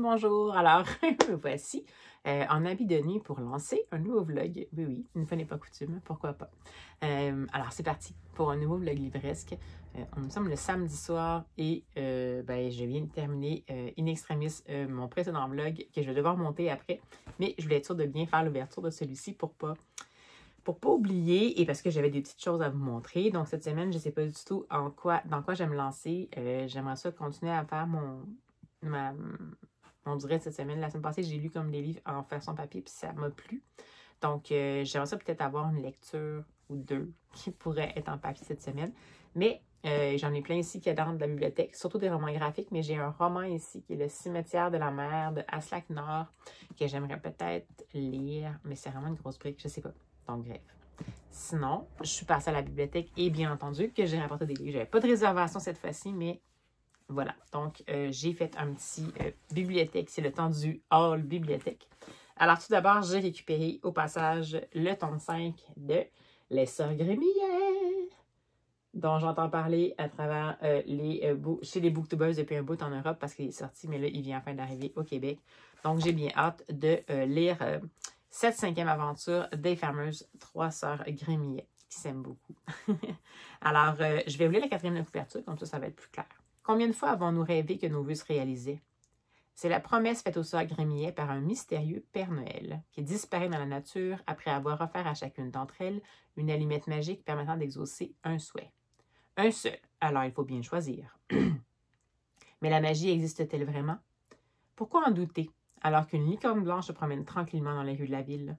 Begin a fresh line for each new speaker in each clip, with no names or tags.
bonjour. Alors, me voici euh, en habit de nuit pour lancer un nouveau vlog. Oui, oui, une fois n'est pas coutume, pourquoi pas. Euh, alors, c'est parti pour un nouveau vlog livresque. Euh, on nous sommes le samedi soir et ben, je viens de terminer in extremis mon précédent vlog que je vais devoir monter après. Mais je voulais être sûre de bien faire l'ouverture de celui-ci pour pas pour pas oublier et parce que j'avais des petites choses à vous montrer. Donc cette semaine, je ne sais pas du tout en quoi, dans quoi j'aime lancer. J'aimerais ça continuer à faire mon ma, on dirait cette semaine, la semaine passée, j'ai lu comme des livres en façon papier, puis ça m'a plu. Donc, euh, j'aimerais ça peut-être avoir une lecture ou deux qui pourrait être en papier cette semaine. Mais euh, j'en ai plein ici qui est dans la bibliothèque, surtout des romans graphiques, mais j'ai un roman ici qui est Le cimetière de la mer de Aslak Nord que j'aimerais peut-être lire, mais c'est vraiment une grosse brique, je sais pas. Donc, bref. Sinon, je suis passée à la bibliothèque et bien entendu que j'ai rapporté des livres. J'avais pas de réservation cette fois-ci, mais voilà, donc euh, j'ai fait un petit euh, bibliothèque. C'est le temps du hall bibliothèque. Alors tout d'abord, j'ai récupéré au passage le tome 5 de Les Sœurs Grémillets, dont j'entends parler à travers euh, les chez les booktubers depuis un bout en Europe parce qu'il est sorti, mais là, il vient enfin d'arriver au Québec. Donc j'ai bien hâte de lire cette cinquième aventure des fameuses Trois Sœurs Grémillet, qui s'aiment beaucoup. Alors, je vais ouvrir la quatrième de couverture, comme ça, ça va être plus clair. Combien de fois avons-nous rêvé que nos vœux se réalisaient? C'est la promesse faite au sort Grémillet par un mystérieux Père Noël, qui disparaît dans la nature après avoir offert à chacune d'entre elles une allumette magique permettant d'exaucer un souhait. Un seul, alors il faut bien choisir. Mais la magie existe-t-elle vraiment? Pourquoi en douter, alors qu'une licorne blanche se promène tranquillement dans les rues de la ville?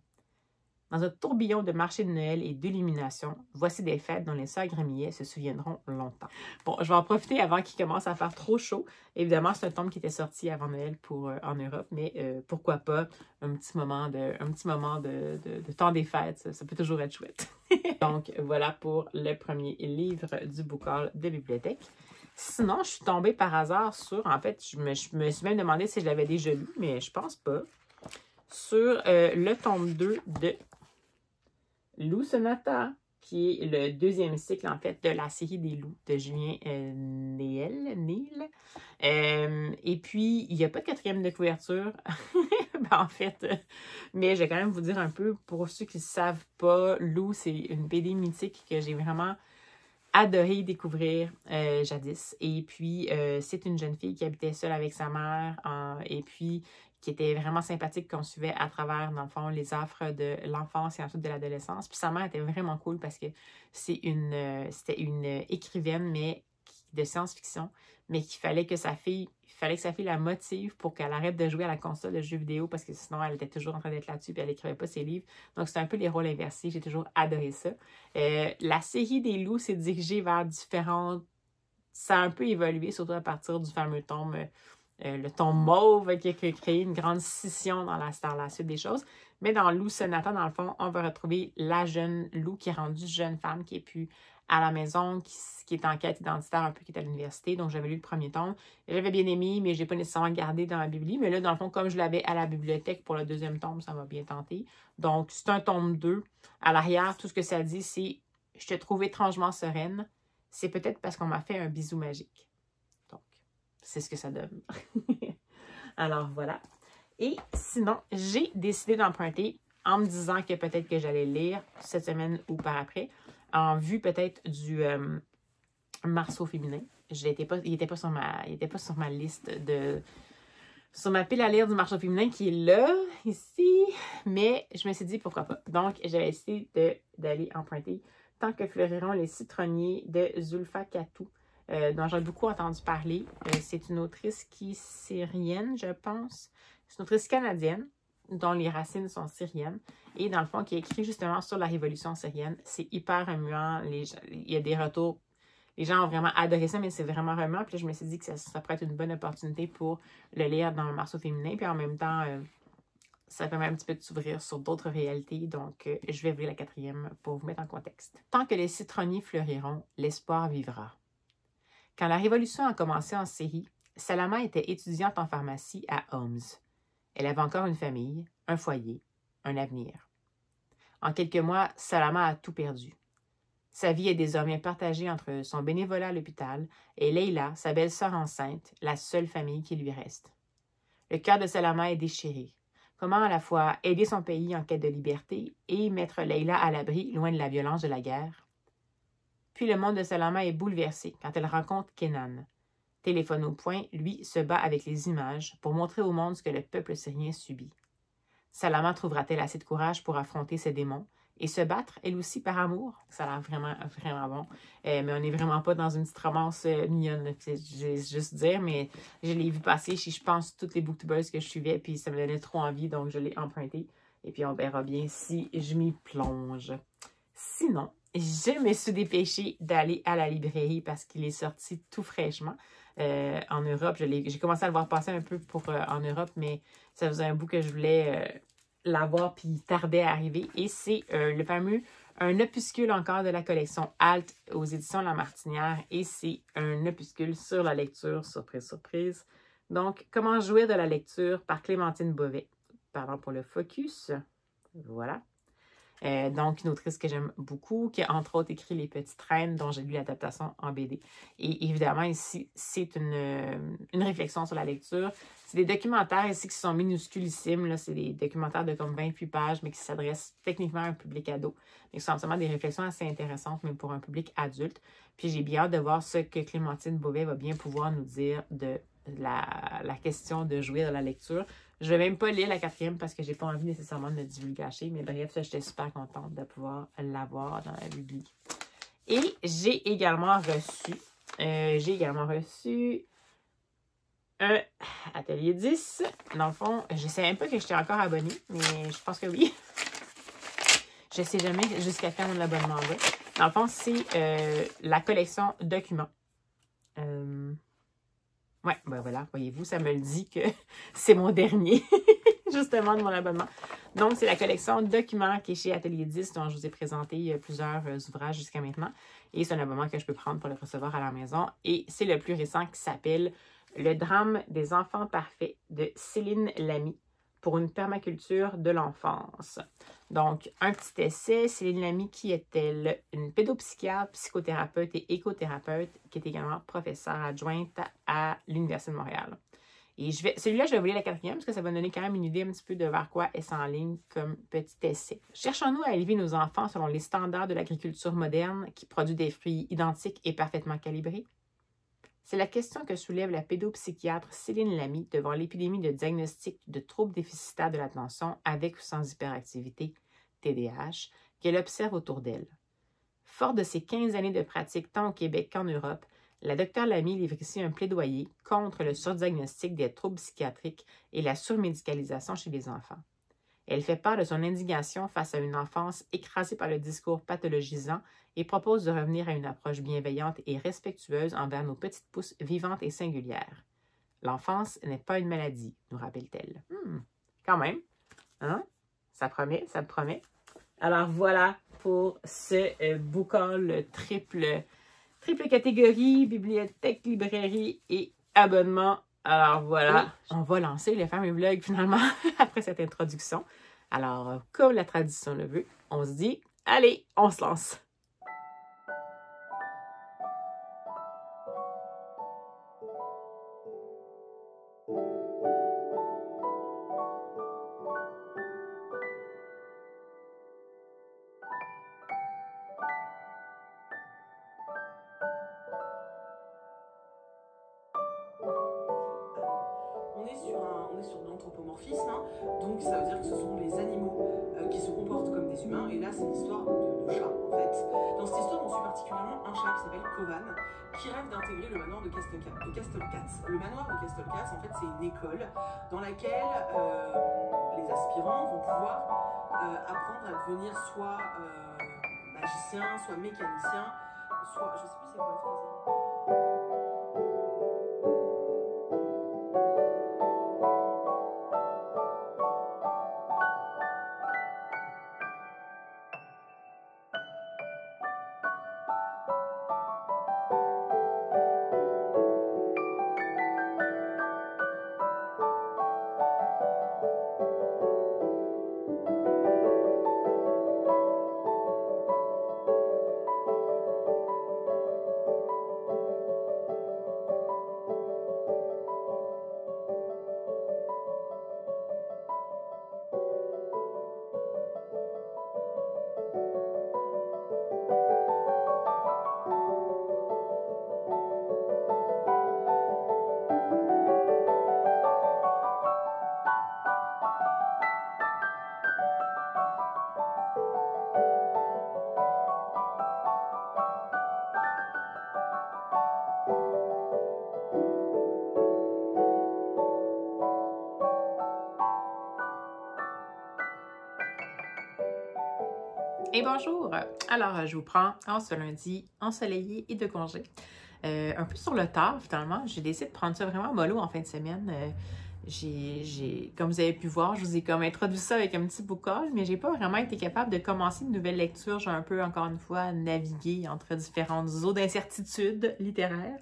Dans un tourbillon de marché de Noël et d'illumination, voici des fêtes dont les sœurs Grémillet se souviendront longtemps. Bon, je vais en profiter avant qu'il commence à faire trop chaud. Évidemment, c'est un tome qui était sorti avant Noël pour, euh, en Europe, mais euh, pourquoi pas un petit moment de, petit moment de, temps des fêtes. Ça, peut toujours être chouette. Donc, voilà pour le premier livre du bouquin de bibliothèque. Sinon, je suis tombée par hasard sur, en fait, je me, suis même demandé si je l'avais déjà lu, mais je pense pas, sur euh, le tome 2 de Loup Sonata, qui est le deuxième cycle, en fait, de la série des loups de Julien euh, Neel, euh, et puis, il n'y a pas de quatrième de couverture, ben, en fait. Euh, mais je vais quand même vous dire un peu, pour ceux qui ne savent pas, Lou, c'est une BD mythique que j'ai vraiment adoré découvrir jadis. Et puis, c'est une jeune fille qui habitait seule avec sa mère. et puis, qui était vraiment sympathique, qu'on suivait à travers, dans le fond, les offres de l'enfance et ensuite de l'adolescence. Puis sa mère était vraiment cool parce que c'est une, euh, c'était une écrivaine, mais de science-fiction, mais qu'il fallait que sa fille, il fallait que sa fille la motive pour qu'elle arrête de jouer à la console de jeux vidéo parce que sinon elle était toujours en train d'être là-dessus et elle n'écrivait pas ses livres. Donc c'était un peu les rôles inversés, j'ai toujours adoré ça. Euh, la série des loups s'est dirigée vers différents... ça a un peu évolué, surtout à partir du fameux tome euh, euh, le ton mauve qui a créé une grande scission dans la, suite des choses. Mais dans Lou Sonata, dans le fond, on va retrouver la jeune loup qui est rendue jeune femme, qui est plus à la maison, qui, est en quête identitaire un peu, qui est à l'université. Donc, j'avais lu le premier tome. J'avais bien aimé, mais je n'ai pas nécessairement gardé dans la bibliothèque. Mais là, dans le fond, comme je l'avais à la bibliothèque pour le deuxième tome, ça m'a bien tenté. Donc, c'est un tome 2. À l'arrière, tout ce que ça dit, c'est « Je te trouve étrangement sereine. C'est peut-être parce qu'on m'a fait un bisou magique. » c'est ce que ça donne. Alors voilà. Et sinon, j'ai décidé d'emprunter en me disant que peut-être que j'allais lire cette semaine ou pas après, en vue peut-être du euh, Marceau féminin. Je pas, il n'était pas, sur ma, pas sur ma liste de... sur ma pile à lire du Marceau féminin qui est là, ici, mais je me suis dit pourquoi pas. Donc, j'ai essayé d'aller emprunter Tant que fleuriront les citronniers de Zulfa Katou euh, dont j'ai beaucoup entendu parler. Euh, c'est une autrice qui est syrienne, je pense. C'est une autrice canadienne dont les racines sont syriennes et dans le fond qui écrit justement sur la révolution syrienne. C'est hyper remuant. il y a des retours. Les gens ont vraiment adoré ça, mais c'est vraiment remuant. Puis je me suis dit que ça, pourrait être une bonne opportunité pour le lire dans le morceau féminin. Puis en même temps, euh, ça permet un petit peu de s'ouvrir sur d'autres réalités. Donc, je vais ouvrir la quatrième pour vous mettre en contexte. Tant que les citronniers fleuriront, l'espoir vivra. Quand la Révolution a commencé en Syrie, Salama était étudiante en pharmacie à Homs. Elle avait encore une famille, un foyer, un avenir. En quelques mois, Salama a tout perdu. Sa vie est désormais partagée entre son bénévolat à l'hôpital et Leila, sa belle-sœur enceinte, la seule famille qui lui reste. Le cœur de Salama est déchiré. Comment à la fois aider son pays en quête de liberté et mettre Leila à l'abri, loin de la violence de la guerre puis le monde de Salama est bouleversé quand elle rencontre Kenan. Téléphone au point, lui se bat avec les images pour montrer au monde ce que le peuple syrien subit. Salama trouvera-t-elle assez de courage pour affronter ses démons et se battre, elle aussi, par amour? Ça a l'air vraiment, vraiment bon. Euh, mais on n'est vraiment pas dans une petite romance euh, mignonne, je vais juste dire, mais je l'ai vu passer chez, je pense, toutes les booktubers que je suivais, puis ça me donnait trop envie, donc je l'ai emprunté. Et puis on verra bien si je m'y plonge. Sinon, je me suis dépêchée d'aller à la librairie parce qu'il est sorti tout fraîchement euh, en Europe. J'ai commencé à le voir passer un peu euh, en Europe, mais ça faisait un bout que je voulais euh, l'avoir, puis il tardait à arriver. Et c'est le fameux, un opuscule encore de la collection Alt aux éditions La Martinière. Et c'est un opuscule sur la lecture, surprise, surprise. Donc, Comment jouer de la lecture par Clémentine Beauvais. Pardon pour le focus. Voilà. Euh, donc, une autrice que j'aime beaucoup, qui a entre autres écrit Les Petites Reines, dont j'ai lu l'adaptation en BD. Et évidemment, ici, c'est une, euh, une, réflexion sur la lecture. C'est des documentaires ici qui sont minusculissimes. C'est des documentaires de comme 28 pages, mais qui s'adressent techniquement à un public ado. Mais ce sont absolument des réflexions assez intéressantes, mais pour un public adulte. Puis j'ai bien hâte de voir ce que Clémentine Beauvais va bien pouvoir nous dire de la, la, question de jouer dans la lecture. Je vais même pas lire la quatrième parce que j'ai pas envie nécessairement de le divulgacher, mais bref, ça, j'étais super contente de pouvoir l'avoir dans la bibliothèque. Et j'ai également reçu, euh, j'ai également reçu un atelier 10. Dans le fond, je sais même pas que j'étais encore abonnée, mais je pense que oui. Je sais jamais jusqu'à quand mon abonnement va. Dans le fond, c'est euh, la collection documents. Euh, oui, ben voilà, voyez-vous, ça me le dit que c'est mon dernier, justement, de mon abonnement. Donc, c'est la collection Documents qui est chez Atelier 10, dont je vous ai présenté euh, plusieurs euh, ouvrages jusqu'à maintenant. Et c'est un abonnement que je peux prendre pour le recevoir à la maison. Et c'est le plus récent qui s'appelle « Le drame des enfants parfaits » de Céline Lamy pour une permaculture de l'enfance. Donc, un petit essai, c'est Lamy, qui est Une pédopsychiatre, psychothérapeute et écothérapeute, qui est également professeure adjointe à l'Université de Montréal. Et je vais, celui-là, je vais vous lire la quatrième parce que ça va donner quand même une idée un petit peu de vers quoi est en ligne comme petit essai. Cherchons-nous à élever nos enfants selon les standards de l'agriculture moderne qui produit des fruits identiques et parfaitement calibrés? C'est la question que soulève la pédopsychiatre Céline Lamy devant l'épidémie de diagnostic de troubles déficitaires de l'attention avec ou sans hyperactivité, TDAH, qu'elle observe autour d'elle. Fort de ses 15 années de pratique tant au Québec qu'en Europe, la docteure Lamy livre ici un plaidoyer contre le surdiagnostic des troubles psychiatriques et la surmédicalisation chez les enfants. Elle fait part de son indignation face à une enfance écrasée par le discours pathologisant et propose de revenir à une approche bienveillante et respectueuse envers nos petites pousses vivantes et singulières. L'enfance n'est pas une maladie, nous rappelle-t-elle. Hmm, quand même, hein? Ça promet, ça promet. Alors voilà pour ce euh, bouquin le triple, triple catégorie, bibliothèque, librairie et abonnement. Alors voilà, on va lancer les fameux vlogs finalement après cette introduction. Alors, comme la tradition le veut, on se dit, allez, on se lance. s'appelle Kovan, qui rêve d'intégrer le manoir de, Castle de Le manoir de Castelcatz, en fait, c'est une école dans laquelle euh, les aspirants vont pouvoir euh, apprendre à devenir soit euh, magicien, soit mécanicien, soit. Je sais plus c'est quoi le Alors, je vous prends en ce lundi ensoleillé et de congé. Euh, un peu sur le tard, finalement. J'ai décidé de prendre ça vraiment mollo en fin de semaine. Euh, j'ai, comme vous avez pu voir, je vous ai comme introduit ça avec un petit boucage, mais j'ai pas vraiment été capable de commencer une nouvelle lecture. J'ai un peu, encore une fois, navigué entre différentes eaux d'incertitude littéraire.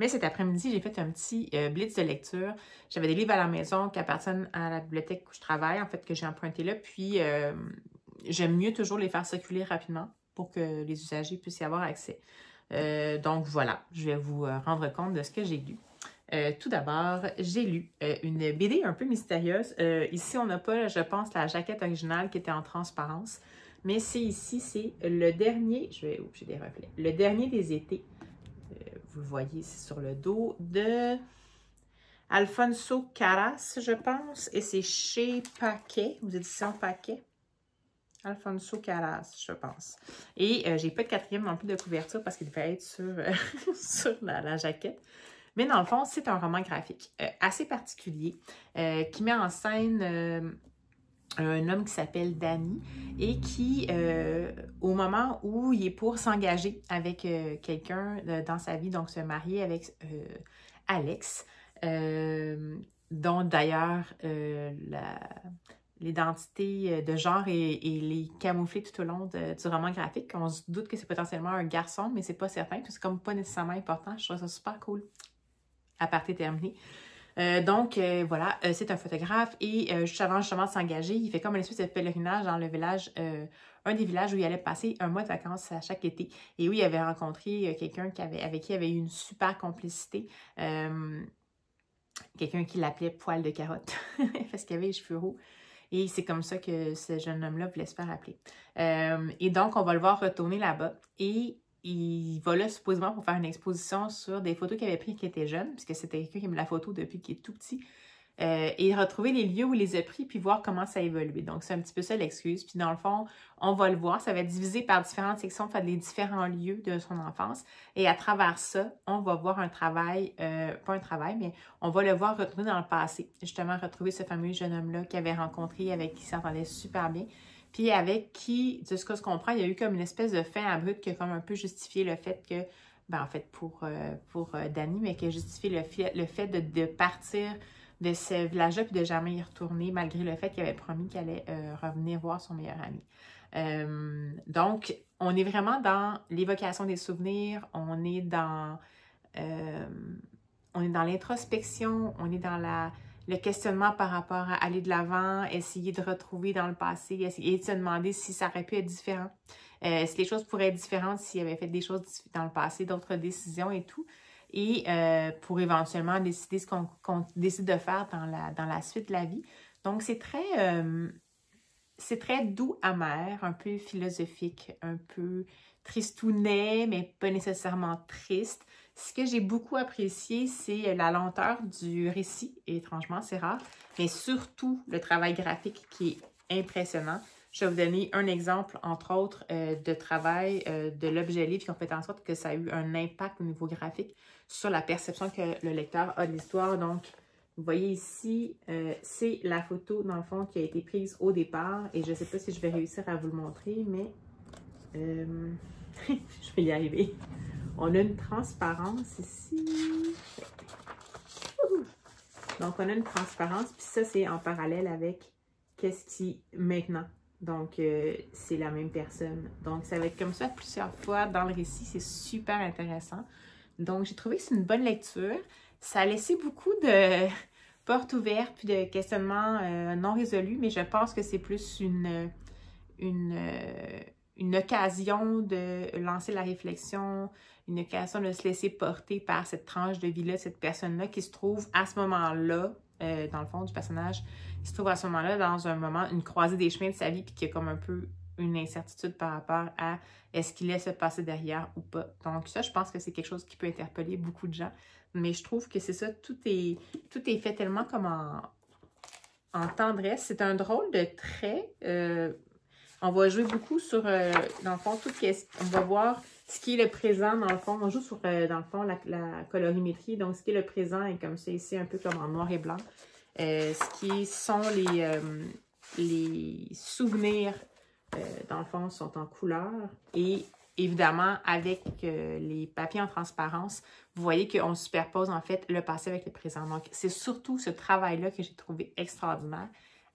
Mais cet après-midi, j'ai fait un petit euh, blitz de lecture. J'avais des livres à la maison qui appartiennent à la bibliothèque où je travaille, en fait, que j'ai emprunté là. Puis, j'aime mieux toujours les faire circuler rapidement pour que les usagers puissent y avoir accès. Euh, donc voilà, je vais vous euh, rendre compte de ce que j'ai lu. Euh, tout d'abord, j'ai lu une BD un peu mystérieuse. ici, on n'a pas, je pense, la jaquette originale qui était en transparence, mais c'est ici, c'est le dernier, je vais, j'ai des reflets, le dernier des étés, vous voyez c'est sur le dos, de Alfonso Caras, je pense, et c'est chez Paquet, vous êtes sans Paquet. Alfonso Caras, je pense. Et euh, j'ai pas de quatrième non plus de couverture parce qu'il devait être sur, euh, sur la, jaquette. Mais dans le fond, c'est un roman graphique euh, assez particulier qui met en scène un homme qui s'appelle Danny et qui, au moment où il est pour s'engager avec quelqu'un dans sa vie, donc se marier avec Alex, dont d'ailleurs la, l'identité euh, de genre et, les camoufler tout au long du roman graphique. On se doute que c'est potentiellement un garçon, mais c'est pas certain, puis c'est comme pas nécessairement important. Je trouve ça super cool. À partir terminé. Euh, donc, euh, voilà, c'est un photographe et juste avant justement de s'engager, il fait comme une espèce de pèlerinage dans le village, un des villages où il allait passer un mois de vacances à chaque été et où il avait rencontré quelqu'un qui avait, avec qui il avait eu une super complicité. quelqu'un qui l'appelait poil de carotte parce qu'il avait les cheveux roux. Et c'est comme ça que ce jeune homme-là voulait se faire appeler. Euh, et donc, on va le voir retourner là-bas. Et il va là supposément pour faire une exposition sur des photos qu'il avait prises il était jeune, puisque c'était quelqu'un qui aime la photo depuis qu'il est tout petit. Euh, et retrouver les lieux où il les a pris, puis voir comment ça a évolué. Donc, c'est un petit peu ça l'excuse. Puis dans le fond, on va le voir, ça va être divisé par différentes sections, enfin les différents lieux de son enfance. Et à travers ça, on va voir un travail, euh, pas un travail, mais on va le voir retrouver dans le passé. Justement, retrouver ce fameux jeune homme-là qu'il avait rencontré, avec qui il s'entendait super bien puis avec qui, de ce que je comprends, il y a eu comme une espèce de fin abrupte qui a comme un peu justifié le fait que, ben en fait pour, euh, pour Danny, mais qui a justifié le fait, le fait de, de partir de ce village-là puis de jamais y retourner, malgré le fait qu'il avait promis qu'il allait euh, revenir voir son meilleur ami. Euh, donc, on est vraiment dans l'évocation des souvenirs, on est dans, euh, on est dans l'introspection, on est dans la, le questionnement par rapport à aller de l'avant, essayer de retrouver dans le passé, essayer de se demander si ça aurait pu être différent, si les choses pourraient être différentes s'il avait fait des choses dans le passé, d'autres décisions et tout et euh, pour éventuellement décider ce qu'on décide de faire dans la, suite de la vie. Donc, c'est très, euh, c'est très doux, amer, un peu philosophique, un peu tristounet, mais pas nécessairement triste. Ce que j'ai beaucoup apprécié, c'est la lenteur du récit, et étrangement, c'est rare, mais surtout le travail graphique qui est impressionnant. Je vais vous donner un exemple, entre autres, euh, de travail de l'objet livre qui ont fait en sorte que ça a eu un impact au niveau graphique sur la perception que le lecteur a de l'histoire. Donc, vous voyez ici, euh, c'est la photo, dans le fond, qui a été prise au départ. Et je ne sais pas si je vais réussir à vous le montrer, mais euh, je vais y arriver. On a une transparence ici. Donc, on a une transparence. Puis ça, c'est en parallèle avec qu'est-ce qui, maintenant, donc, euh, c'est la même personne. Donc, ça va être comme ça plusieurs fois dans le récit. C'est super intéressant. Donc, j'ai trouvé que c'est une bonne lecture. Ça a laissé beaucoup de portes ouvertes puis de questionnements euh, non résolus, mais je pense que c'est plus une, euh, une, occasion de lancer la réflexion, une occasion de se laisser porter par cette tranche de vie-là, cette personne-là qui se trouve à ce moment-là, euh, dans le fond du personnage, qui se trouve à ce moment-là dans un moment, une croisée des chemins de sa vie, puis qui est comme un peu une incertitude par rapport à est-ce qu'il laisse se passer derrière ou pas. Donc ça, je pense que c'est quelque chose qui peut interpeller beaucoup de gens. Mais je trouve que c'est ça, tout est, tout est fait tellement comme en, tendresse. C'est un drôle de trait. Euh, on va jouer beaucoup sur, euh, dans le fond, tout ce on va voir ce qui est le présent, dans le fond. On joue sur, euh, dans le fond, la, colorimétrie. Donc, ce qui est le présent est comme ça ici, un peu comme en noir et blanc. ce qui sont les les souvenirs euh, dans le fond, sont en couleur. Et évidemment, avec euh, les papiers en transparence, vous voyez qu'on superpose en fait le passé avec le présent. Donc, c'est surtout ce travail-là que j'ai trouvé extraordinaire.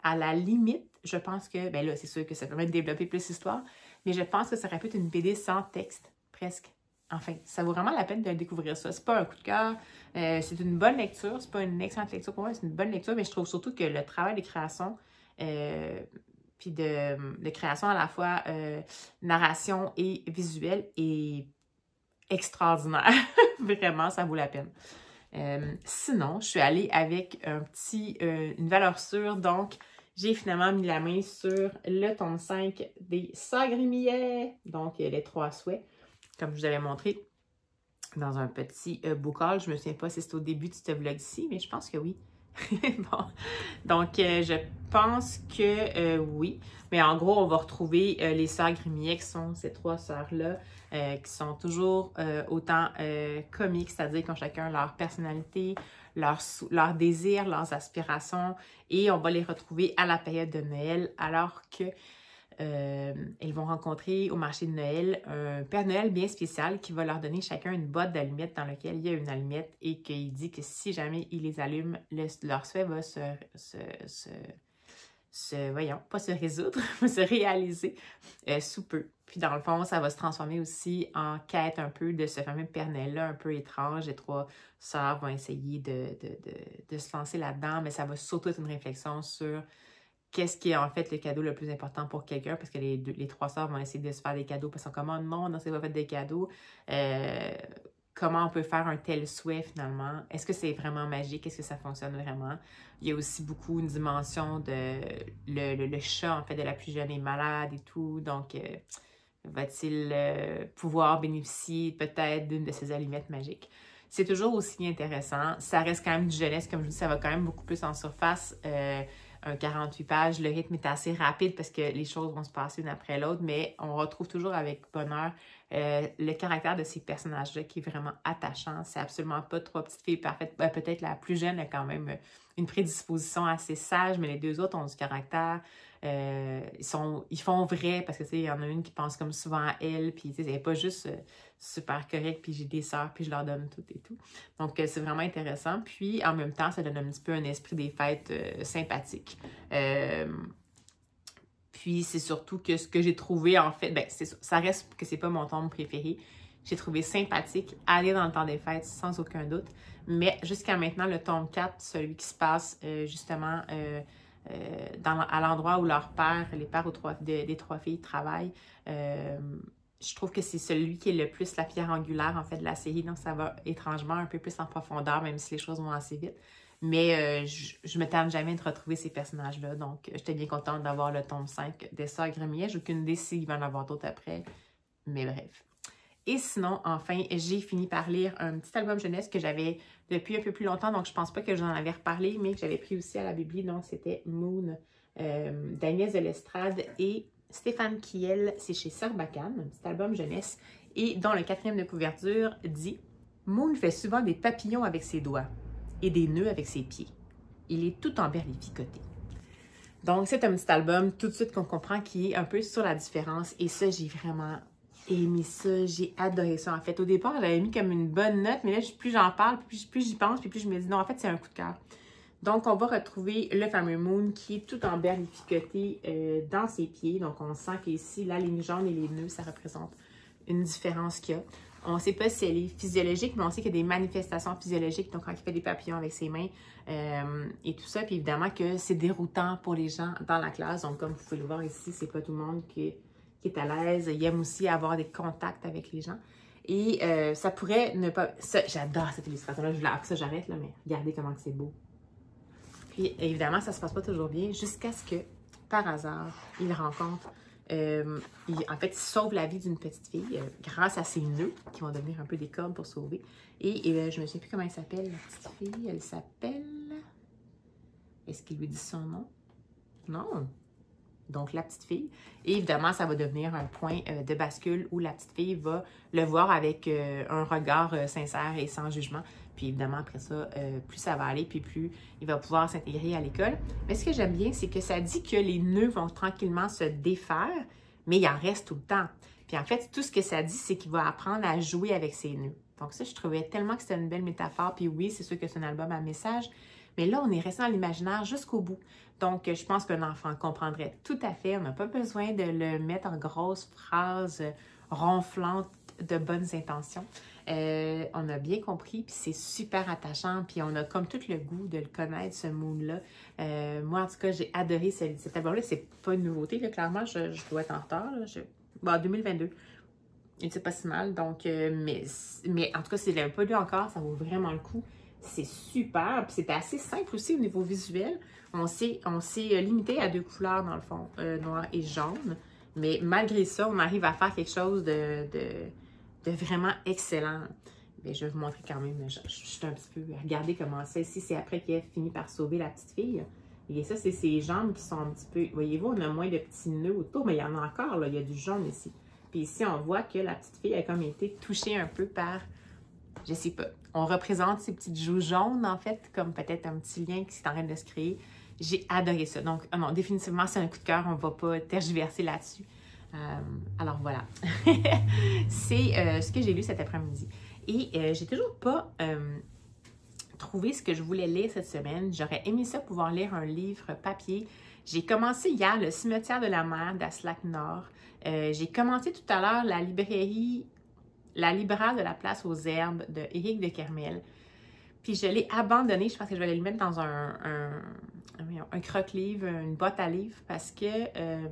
À la limite, je pense que, ben là, c'est sûr que ça permet de développer plus l'histoire, mais je pense que ça aurait pu être une BD sans texte, presque. Enfin, ça vaut vraiment la peine de découvrir ça. C'est pas un coup de cœur, euh, c'est une bonne lecture, c'est pas une excellente lecture pour moi, c'est une bonne lecture, mais je trouve surtout que le travail des créations puis de, création à la fois euh, narration et visuelle est extraordinaire. Vraiment, ça vaut la peine. Euh, sinon, je suis allée avec un petit, euh, une valeur sûre, donc j'ai finalement mis la main sur le tome 5 des Sagrimiers. donc les trois souhaits, comme je vous avais montré dans un petit boucal. Je ne me souviens pas si c'est au début de ce vlog-ci, mais je pense que oui. bon. Donc, euh, je pense que euh, oui. Mais en gros, on va retrouver euh, les sœurs Grimier, qui sont ces trois sœurs-là, qui sont toujours autant comiques, c'est-à-dire qui ont chacun leur personnalité, leurs désirs, leurs aspirations. Et on va les retrouver à la période de Noël, alors que euh, ils vont rencontrer au marché de Noël un Père Noël bien spécial qui va leur donner chacun une boîte d'allumettes dans laquelle il y a une allumette et qu'il dit que si jamais il les allume, leur souhait va se, voyons, pas se résoudre, va se réaliser euh, sous peu. Puis dans le fond, ça va se transformer aussi en quête un peu de ce fameux Père Noël-là, un peu étrange. Les trois sœurs vont essayer de se lancer là-dedans, mais ça va surtout être une réflexion sur qu'est-ce qui est en fait le cadeau le plus important pour quelqu'un, parce que les, trois sœurs vont essayer de se faire des cadeaux, parce qu'on commande, oh non, on s'est pas fait des cadeaux. Euh, comment on peut faire un tel souhait finalement? Est-ce que c'est vraiment magique? Est-ce que ça fonctionne vraiment? Il y a aussi beaucoup une dimension de le, chat, en fait, de la plus jeune est malade et tout, donc... Euh, va-t-il euh, pouvoir bénéficier peut-être d'une de ces allumettes magiques? C'est toujours aussi intéressant. Ça reste quand même du jeunesse, comme je vous dis, ça va quand même beaucoup plus en surface un 48 pages. Le rythme est assez rapide parce que les choses vont se passer une après l'autre, mais on retrouve toujours avec bonheur euh, le caractère de ces personnages-là qui est vraiment attachant. C'est absolument pas trois petites filles parfaites. Ben, peut-être la plus jeune a quand même une prédisposition assez sage, mais les deux autres ont du caractère. Euh, ils, sont, ils font vrai parce que, tu sais, il y en a une qui pense comme souvent à elle, puis, tu elle pas juste euh, super correct. puis j'ai des sœurs, puis je leur donne tout et tout. Donc, euh, c'est vraiment intéressant. Puis, en même temps, ça donne un petit peu un esprit des fêtes sympathique. puis, c'est surtout que ce que j'ai trouvé, en fait, ben, ça reste que c'est pas mon tombe préféré. J'ai trouvé sympathique, aller dans le temps des fêtes, sans aucun doute. Mais jusqu'à maintenant, le tome 4, celui qui se passe justement euh, à l'endroit où leur père, les pères des trois filles travaillent, euh, je trouve que c'est celui qui est le plus la pierre angulaire en fait de la série. Donc ça va étrangement un peu plus en profondeur, même si les choses vont assez vite. Mais euh, je, ne me tente jamais de retrouver ces personnages-là. Donc j'étais bien contente d'avoir le tome 5 des Sœurs Grimier. J'ai aucune idée s'il va en avoir d'autres après. Mais bref. Et sinon, enfin, j'ai fini par lire un petit album jeunesse que j'avais depuis un peu plus longtemps, donc je pense pas que j'en avais reparlé, mais que j'avais pris aussi à la Bibli, donc c'était Moon euh, d'Agnès de l'Estrade et Stéphane Kiel, c'est chez Sarbacane, un petit album jeunesse, et dont le quatrième de couverture dit Moon fait souvent des papillons avec ses doigts et des nœuds avec ses pieds. Il est tout en berlificoté. Donc, c'est un petit album tout de suite qu'on comprend qui est un peu sur la différence. Et ça, j'ai vraiment et aimé ça, j'ai adoré ça. En fait, au départ, avait mis comme une bonne note, mais là, plus j'en parle, plus, j'y pense, puis plus je me dis non, en fait, c'est un coup de cœur. Donc, on va retrouver le fameux moon qui est tout en bernificoté euh, dans ses pieds. Donc, on sent qu'ici, là, les jaunes et les nœuds, ça représente une différence qu'il y a. On ne sait pas si elle est physiologique, mais on sait qu'il y a des manifestations physiologiques, donc quand il fait des papillons avec ses mains euh, et tout ça. Puis évidemment que c'est déroutant pour les gens dans la classe. Donc, comme vous pouvez le voir ici, c'est pas tout le monde qui est à l'aise. Il aime aussi avoir des contacts avec les gens. Et euh, ça pourrait ne pas... J'adore cette illustration-là. Je voulais que ça j'arrête, là, mais regardez comment c'est beau. Puis évidemment, ça se passe pas toujours bien jusqu'à ce que, par hasard, il rencontre... Euh, il, en fait, il sauve la vie d'une petite fille euh, grâce à ses nœuds qui vont devenir un peu des cordes pour sauver. Et, et je ne sais plus comment elle s'appelle, la petite fille. Elle s'appelle... Est-ce qu'il lui dit son nom? Non donc la petite fille. Et évidemment, ça va devenir un point euh, de bascule où la petite fille va le voir avec euh, un regard euh, sincère et sans jugement. Puis évidemment, après ça, plus ça va aller, puis plus il va pouvoir s'intégrer à l'école. Mais ce que j'aime bien, c'est que ça dit que les nœuds vont tranquillement se défaire, mais il en reste tout le temps. Puis en fait, tout ce que ça dit, c'est qu'il va apprendre à jouer avec ses nœuds. Donc ça, je trouvais tellement que c'était une belle métaphore. Puis oui, c'est sûr que c'est un album à message, mais là, on est resté dans l'imaginaire jusqu'au bout. Donc, je pense qu'un enfant comprendrait tout à fait. On n'a pas besoin de le mettre en grosses phrases ronflantes de bonnes intentions. Euh, on a bien compris, puis c'est super attachant, puis on a comme tout le goût de le connaître, ce moon-là. Euh, moi, en tout cas, j'ai adoré ce, cet album-là. C'est pas une nouveauté, là. clairement, je, dois être en retard. Là. Je... Bon, 2022. ne c'est pas si mal, donc, euh, mais, mais en tout cas, si vous pas lu encore, ça vaut vraiment le coup. C'est super, puis c'était assez simple aussi au niveau visuel on s'est euh, limité à deux couleurs, dans le fond, euh, noir et jaune. Mais malgré ça, on arrive à faire quelque chose de, vraiment excellent. Mais je vais vous montrer quand même, je, suis un petit peu... Regardez comment ça, ici, c'est après qu'il a fini par sauver la petite fille. Et ça, c'est ses jambes qui sont un petit peu... Voyez-vous, on a moins de petits nœuds autour, mais il y en a encore, là. Il y a du jaune ici. Puis ici, on voit que la petite fille a comme été touchée un peu par... Je sais pas. On représente ses petites joues jaunes, en fait, comme peut-être un petit lien qui s'est en train de se créer. J'ai adoré ça. Donc, ah non, définitivement, c'est un coup de cœur. On ne va pas tergiverser là-dessus. Euh, alors voilà. c'est euh, ce que j'ai lu cet après-midi. Et euh, j'ai toujours pas trouvé ce que je voulais lire cette semaine. J'aurais aimé ça pouvoir lire un livre papier. J'ai commencé hier Le cimetière de la mer d'Aslac Nord. j'ai commencé tout à l'heure la librairie, la libraire de la place aux herbes de Éric de Kermel. Puis je l'ai abandonné. Je pense que je vais le mettre dans un, un, un croque-livre, une boîte à livres, parce que euh,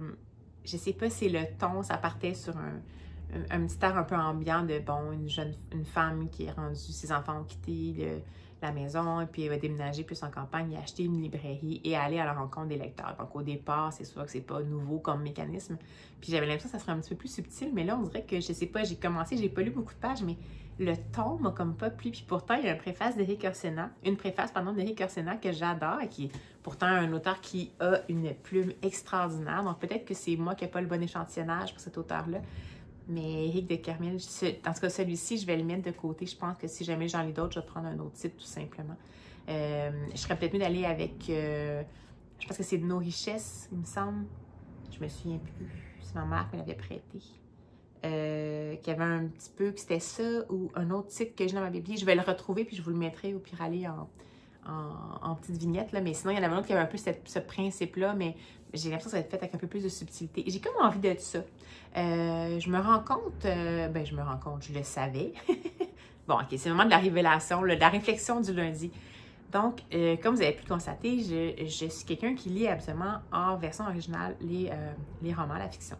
je sais pas si le ton, ça partait sur un, petit air un peu ambiant de, bon, une jeune une femme qui est rendue, ses enfants ont quitté la maison, puis elle va déménager plus en campagne et acheter une librairie et aller à la rencontre des lecteurs. Donc au départ, c'est sûr que c'est pas nouveau comme mécanisme. Puis j'avais l'impression que ça serait un petit peu plus subtil, mais là, on dirait que, je sais pas, j'ai commencé, j'ai pas lu beaucoup de pages, mais le ton m'a comme pas plu. Puis pourtant, il y a une préface d'Éric Orsena, une préface, pardon, d'Éric Orsena que j'adore et qui est pourtant un auteur qui a une plume extraordinaire. Donc peut-être que c'est moi qui n'ai pas le bon échantillonnage pour cet auteur-là. Mais Éric de Carmine, dans ce cas, celui-ci, je vais le mettre de côté. Je pense que si jamais j'en ai d'autres, je vais prendre un autre titre, tout simplement. Euh, je serais peut-être mieux d'aller avec. Euh, je pense que c'est de nos richesses, il me semble. Je me souviens plus. C'est ma mère qui l'avait prêté. Euh, qui avait un petit peu, que c'était ça, ou un autre titre que j'ai dans ma bibliothèque. Je vais le retrouver, puis je vous le mettrai au pire en, en, petite vignette, là. Mais sinon, il y en avait un autre qui avait un peu ce principe-là, mais j'ai l'impression que ça va être fait avec un peu plus de subtilité. J'ai comme envie d'être ça. Euh, je me rends compte, euh, ben je me rends compte, je le savais. bon, ok, c'est le moment de la révélation, de la réflexion du lundi. Donc, comme vous avez pu le constater, je, suis quelqu'un qui lit absolument en version originale les, les romans, la fiction.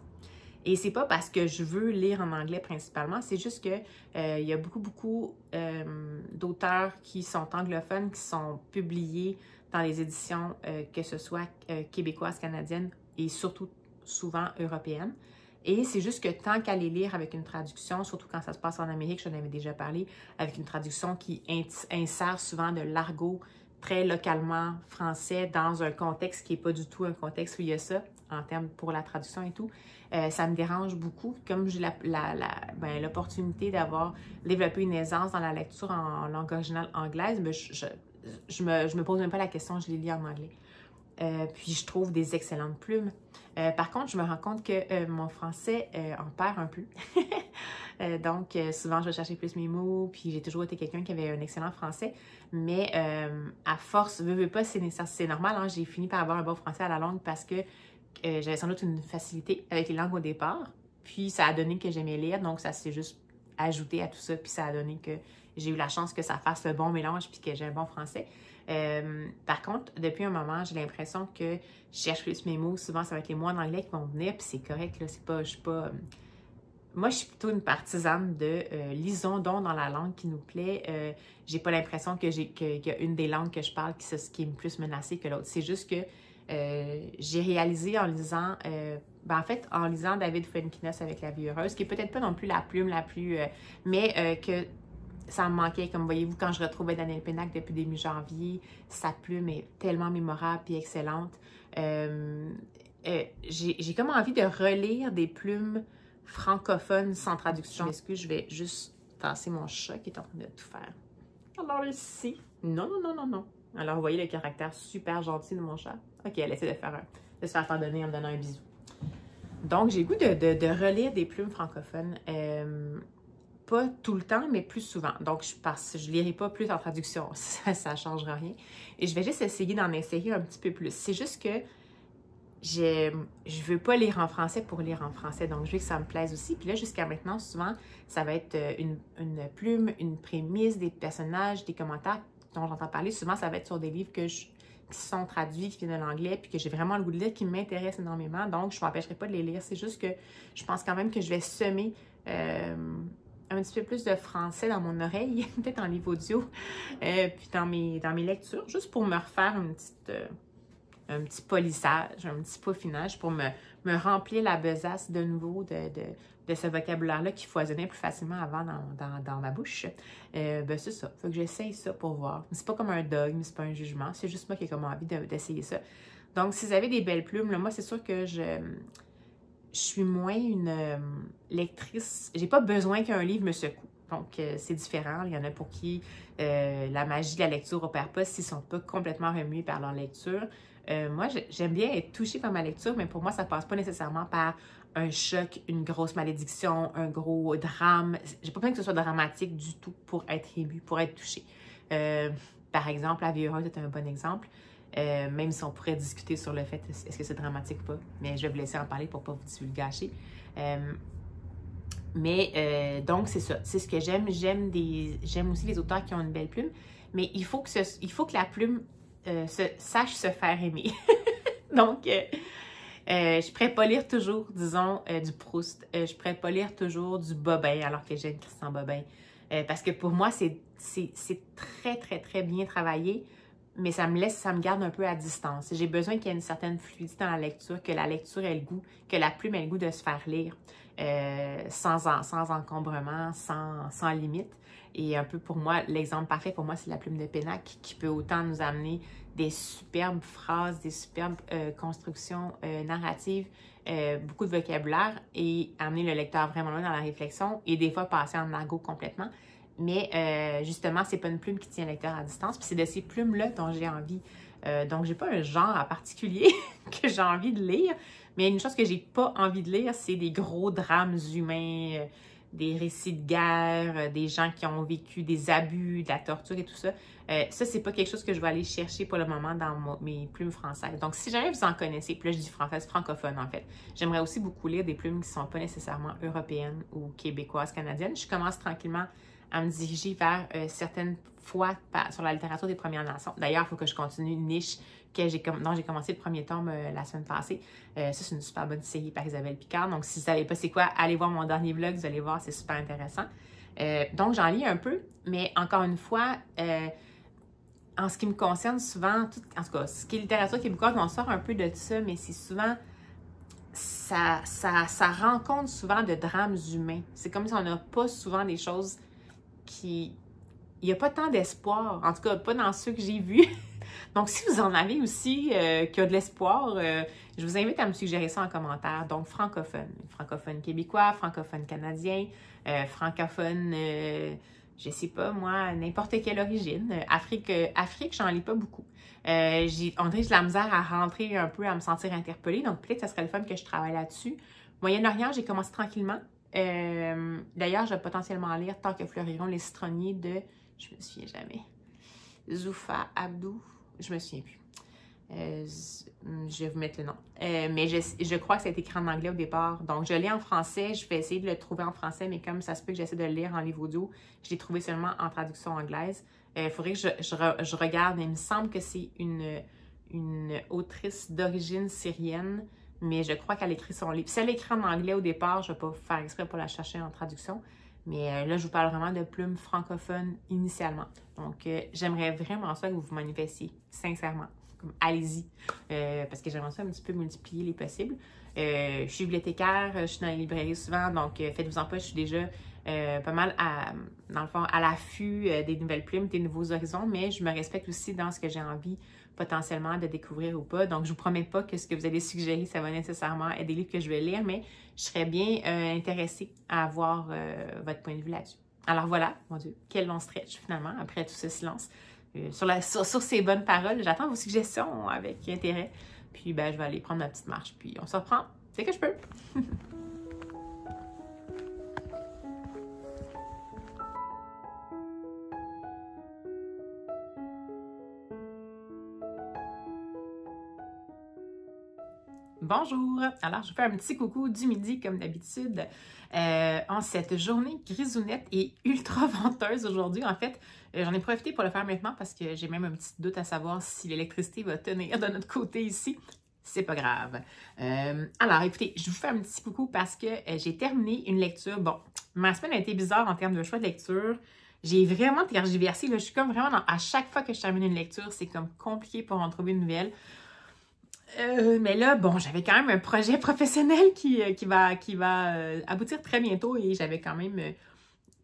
Et c'est pas parce que je veux lire en anglais principalement, c'est juste que euh, il y a beaucoup, beaucoup euh, d'auteurs qui sont anglophones, qui sont publiés dans les éditions, euh, que ce soit québécoises, canadiennes et surtout souvent européennes. Et c'est juste que tant qu'à les lire avec une traduction, surtout quand ça se passe en Amérique, je avais déjà parlé, avec une traduction qui insère souvent de l'argot très localement français dans un contexte qui n'est pas du tout un contexte où il y a ça, en termes pour la traduction et tout, euh, ça me dérange beaucoup. Comme j'ai ben, l'opportunité d'avoir développé une aisance dans la lecture en, langue originale anglaise, mais ben, je, je, me, pose même pas la question, je l'ai lis en anglais. Euh, puis je trouve des excellentes plumes. Euh, par contre, je me rends compte que mon français en perd un peu. donc, souvent, je vais chercher plus mes mots, puis j'ai toujours été quelqu'un qui avait un excellent français. Mais à force, veux, veux pas, c'est normal. Hein, j'ai fini par avoir un bon français à la langue parce que euh, j'avais sans doute une facilité avec les langues au départ. Puis ça a donné que j'aimais lire, donc ça s'est juste ajouté à tout ça. Puis ça a donné que j'ai eu la chance que ça fasse le bon mélange puis que j'ai un bon français. Euh, par contre, depuis un moment, j'ai l'impression que je cherche plus mes mots. Souvent, ça va être les mots en anglais qui vont venir, puis c'est correct. Là, c'est pas, je suis pas. Euh, moi, je suis plutôt une partisane de lisons donc dans la langue qui nous plaît. j'ai pas l'impression que j'ai qu'il y a une des langues que je parle qui, qui est plus menacée que l'autre. C'est juste que euh, j'ai réalisé en lisant, euh, ben, en fait, en lisant David Fenkinos avec La vie heureuse, qui est peut-être pas non plus la plume la plus, euh, mais que ça me manquait. Comme voyez-vous, quand je retrouvais Daniel Pénac depuis début janvier, sa plume est tellement mémorable et excellente. j'ai comme envie de relire des plumes francophones sans traduction. je je vais juste tasser mon chat qui est en train de tout faire? Alors ici, non, non, non, non, non. Alors, vous voyez le caractère super gentil de mon chat. OK, elle essaie de, faire un, de se faire pardonner en me donnant un bisou. Donc, j'ai goût de, relire des plumes francophones. Euh, pas tout le temps, mais plus souvent. Donc, je ne je lirai pas plus en traduction. Ça ne changera rien. Et je vais juste essayer d'en essayer un petit peu plus. C'est juste que je ne veux pas lire en français pour lire en français. Donc, je veux que ça me plaise aussi. Puis là, jusqu'à maintenant, souvent, ça va être euh, une plume, une prémisse, des personnages, des commentaires dont j'entends parler, souvent, ça va être sur des livres que je, qui sont traduits, qui viennent de l'anglais, puis que j'ai vraiment le goût de lire, qui m'intéressent énormément. Donc, je ne m'empêcherai pas de les lire. C'est juste que je pense quand même que je vais semer euh, un petit peu plus de français dans mon oreille, peut-être en livre audio, euh, puis dans mes, dans mes lectures, juste pour me refaire une petite, euh, un petit polissage, un petit peaufinage pour me, me remplir la besace de nouveau de, ce vocabulaire-là qui foisonnait plus facilement avant dans, ma bouche. Euh, ben, c'est ça. Faut que j'essaye ça pour voir. C'est pas comme un dogme, c'est pas un jugement. C'est juste moi qui ai comme envie d'essayer ça. Donc, si vous avez des belles plumes, moi, c'est sûr que je je suis moins une euh, lectrice. J'ai pas besoin qu'un livre me secoue. Donc, euh, c'est différent. Il y en a pour qui la magie de la lecture opère pas s'ils sont pas complètement remués par leur lecture. Euh, moi, j'aime bien être touchée par ma lecture, mais pour moi, ça passe pas nécessairement par un choc, une grosse malédiction, un gros drame. J'ai pas besoin que ce soit dramatique du tout pour être ému, pour être touchée. Euh, par exemple, La vie heureuse est un bon exemple. Euh, même si on pourrait discuter sur le fait est-ce que c'est dramatique ou pas, mais je vais vous laisser en parler pour pas vous gâcher. mais donc c'est ça, c'est ce que j'aime. J'aime des, j'aime aussi les auteurs qui ont une belle plume, mais il faut que il faut que la plume euh, sache se faire aimer. Donc, euh, euh, je ne pourrais pas lire toujours, disons, du Proust. je ne pourrais pas lire toujours du Bobin, alors que j'aime Christian Bobin. parce que pour moi, c'est très, très, très bien travaillé mais ça me laisse, ça me garde un peu à distance. J'ai besoin qu'il y ait une certaine fluidité dans la lecture, que la lecture ait le goût, que la plume ait le goût de se faire lire euh, sans, encombrement, sans, limite. Et un peu pour moi, l'exemple parfait pour moi, c'est la plume de Pénac qui peut autant nous amener des superbes phrases, des superbes euh, constructions euh, narratives, beaucoup de vocabulaire et amener le lecteur vraiment loin dans la réflexion et des fois passer en argot complètement. Mais euh, justement, c'est pas une plume qui tient lecteur à distance. Puis c'est de ces plumes-là dont j'ai envie. Euh, donc, j'ai pas un genre en particulier que j'ai envie de lire. Mais une chose que j'ai pas envie de lire, c'est des gros drames humains, euh, des récits de guerre, euh, des gens qui ont vécu des abus, de la torture et tout ça. Euh, ça, c'est pas quelque chose que je vais aller chercher pour le moment dans mes plumes françaises. Donc, si jamais vous en connaissez, plus je dis française, francophone en fait, j'aimerais aussi beaucoup lire des plumes qui ne sont pas nécessairement européennes ou québécoises, canadiennes. Je commence tranquillement à me diriger vers euh, certaines fois sur la littérature des Premières Nations. D'ailleurs, il faut que je continue une niche que j'ai dont j'ai commencé le premier tome euh, la semaine passée. Euh, ça, c'est une super bonne série par Isabelle Picard. Donc, si vous ne savez pas c'est quoi, allez voir mon dernier vlog, vous allez voir, c'est super intéressant. donc, j'en lis un peu, mais encore une fois, en ce qui me concerne, souvent, tout, en tout cas, ce qui est littérature québécoise, on sort un peu de ça, mais c'est souvent ça, ça, ça rencontre souvent de drames humains. C'est comme si on n'a pas souvent des choses qui... Il n'y a pas tant d'espoir, en tout cas pas dans ceux que j'ai vus. Donc, si vous en avez aussi euh, qui a de l'espoir, euh, je vous invite à me suggérer ça en commentaire. Donc, francophone, francophone québécois, francophone canadien, euh, francophone, je sais pas moi, n'importe quelle origine. Afrique, Afrique, j'en lis pas beaucoup. J'ai, a la misère à rentrer un peu, à me sentir interpellée. Donc, peut-être que ce serait le fun que je travaille là-dessus. Moyen-Orient, j'ai commencé tranquillement. Euh, d'ailleurs, je vais potentiellement lire Tant que fleuriront les citronniers de, je me souviens jamais, Zoufa Abdou, je me souviens plus. Euh, hmm, je vais vous mettre le nom. Euh, mais je, crois que c'est écrit en anglais au départ. Donc, je l'ai en français. Je vais essayer de le trouver en français, mais comme ça se peut que j'essaie de le lire en livre audio, je l'ai trouvé seulement en traduction anglaise. Il faudrait que je, regarde, il me semble que c'est une autrice d'origine syrienne mais je crois qu'elle écrit son livre. C'est l'écran en anglais au départ, je ne vais pas faire exprès pour la chercher en traduction. Mais euh, là, je vous parle vraiment de plumes francophones initialement. Donc, euh, j'aimerais vraiment ça que vous vous manifestiez, sincèrement. allez-y. Euh, parce que j'aimerais ça un petit peu multiplier les possibles. je suis bibliothécaire, je suis dans les librairies souvent, donc faites-vous en pas, je suis déjà pas mal à, dans le fond, à l'affût des nouvelles plumes, des nouveaux horizons, mais je me respecte aussi dans ce que j'ai envie potentiellement de découvrir ou pas. Donc, je vous promets pas que ce que vous allez suggérer, ça va nécessairement être des livres que je vais lire, mais je serais bien euh, intéressée à avoir euh, votre point de vue là-dessus. Alors voilà, mon Dieu, quel long stretch finalement après tout ce silence. Euh, sur, la, ces bonnes paroles, j'attends vos suggestions avec intérêt. Puis ben, je vais aller prendre ma petite marche, puis on se reprend dès que je peux. Bonjour! Alors, je vous fais un petit coucou du midi, comme d'habitude, euh, en cette journée grisounette et ultra venteuse aujourd'hui. En fait, euh, j'en ai profité pour le faire maintenant parce que j'ai même un petit doute à savoir si l'électricité va tenir de notre côté ici. C'est pas grave. Euh, alors, écoutez, je vous fais un petit coucou parce que j'ai terminé une lecture. Bon, ma semaine a été bizarre en termes de choix de lecture. J'ai vraiment tergiversé. Là, je suis comme vraiment à chaque fois que je termine une lecture, c'est comme compliqué pour en trouver une nouvelle. Euh, mais là, bon, j'avais quand même un projet professionnel qui, euh, va, qui va euh, aboutir très bientôt et j'avais quand même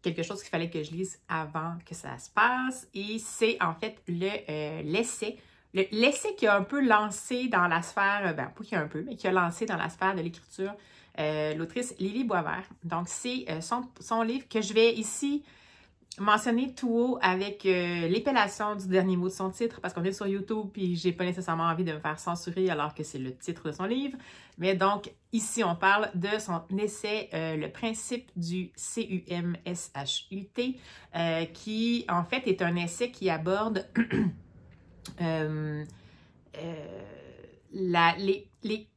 quelque chose qu'il fallait que je lise avant que ça se passe. Et c'est en fait l'essai. Le, l'essai qui a un peu lancé dans la sphère, ben pas qui un peu, mais qui a lancé dans la sphère de l'écriture l'autrice Lily Boisvert. Donc, c'est son, son, livre que je vais ici mentionné tout haut avec euh, l'épellation du dernier mot de son titre parce qu'on est sur YouTube puis j'ai pas nécessairement envie de me faire censurer alors que c'est le titre de son livre. Mais donc ici on parle de son essai euh, Le principe du C-U-M-S-H-U-T, euh, qui en fait est un essai qui aborde la, les,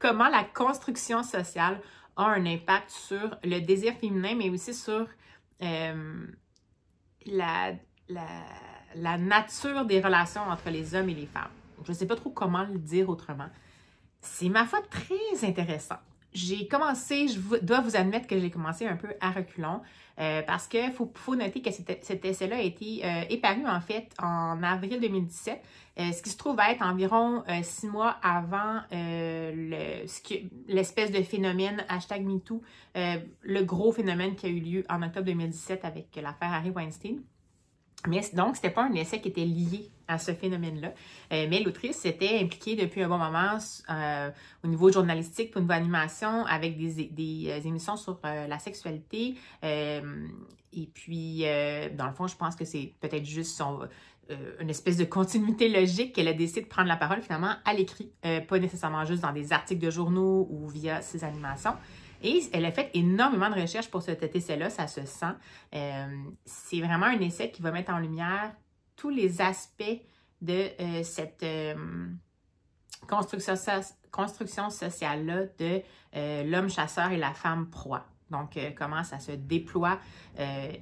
comment la construction sociale a un impact sur le désir féminin mais aussi sur la, la, nature des relations entre les hommes et les femmes. Je ne sais pas trop comment le dire autrement. C'est ma foi très intéressant j'ai commencé, je dois vous admettre que j'ai commencé un peu à reculons euh, parce qu'il faut, noter que cet, essai-là a été euh, éparu en fait en avril 2017, euh, ce qui se trouve être environ six mois avant l'espèce de phénomène hashtag MeToo, le gros phénomène qui a eu lieu en octobre 2017 avec l'affaire Harry Weinstein. Mais donc, ce n'était pas un essai qui était lié à ce phénomène-là. Euh, mais l'autrice s'était impliquée depuis un bon moment euh, au niveau journalistique, au niveau animation, avec des, euh, émissions sur la sexualité. et puis, dans le fond, je pense que c'est peut-être juste son, une espèce de continuité logique qu'elle a décidé de prendre la parole finalement à l'écrit, pas nécessairement juste dans des articles de journaux ou via ses animations. Et elle a fait énormément de recherches pour ce essai là ça se sent. c'est vraiment un essai qui va mettre en lumière tous les aspects de euh, cette euh, construction, sociale-là de euh, l'homme chasseur et la femme proie. Donc, comment ça se déploie,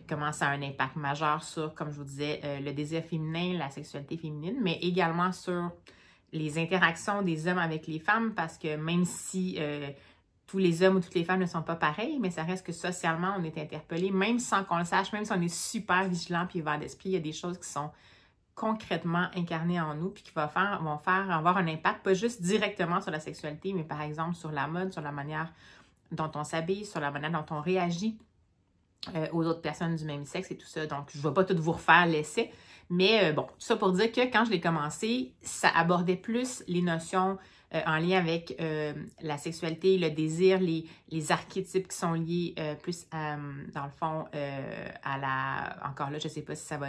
comment ça a un impact majeur sur, comme je vous disais, le désir féminin, la sexualité féminine, mais également sur les interactions des hommes avec les femmes, parce que même si tous les hommes ou toutes les femmes ne sont pas pareils, mais ça reste que socialement, on est interpellé, même sans qu'on le sache, même si on est super vigilant puis ouvert d'esprit, il y a des choses qui sont concrètement incarnées en nous puis qui vont faire, vont faire avoir un impact, pas juste directement sur la sexualité, mais par exemple sur la mode, sur la manière dont on s'habille, sur la manière dont on réagit euh, aux autres personnes du même sexe et tout ça. Donc, je ne vais pas tout vous refaire l'essai, mais euh, bon, tout ça pour dire que quand je l'ai commencé, ça abordait plus les notions euh, en lien avec euh, la sexualité, le désir, les, archétypes qui sont liés euh, plus, dans le fond, à la... Encore là, je ne sais pas si ça va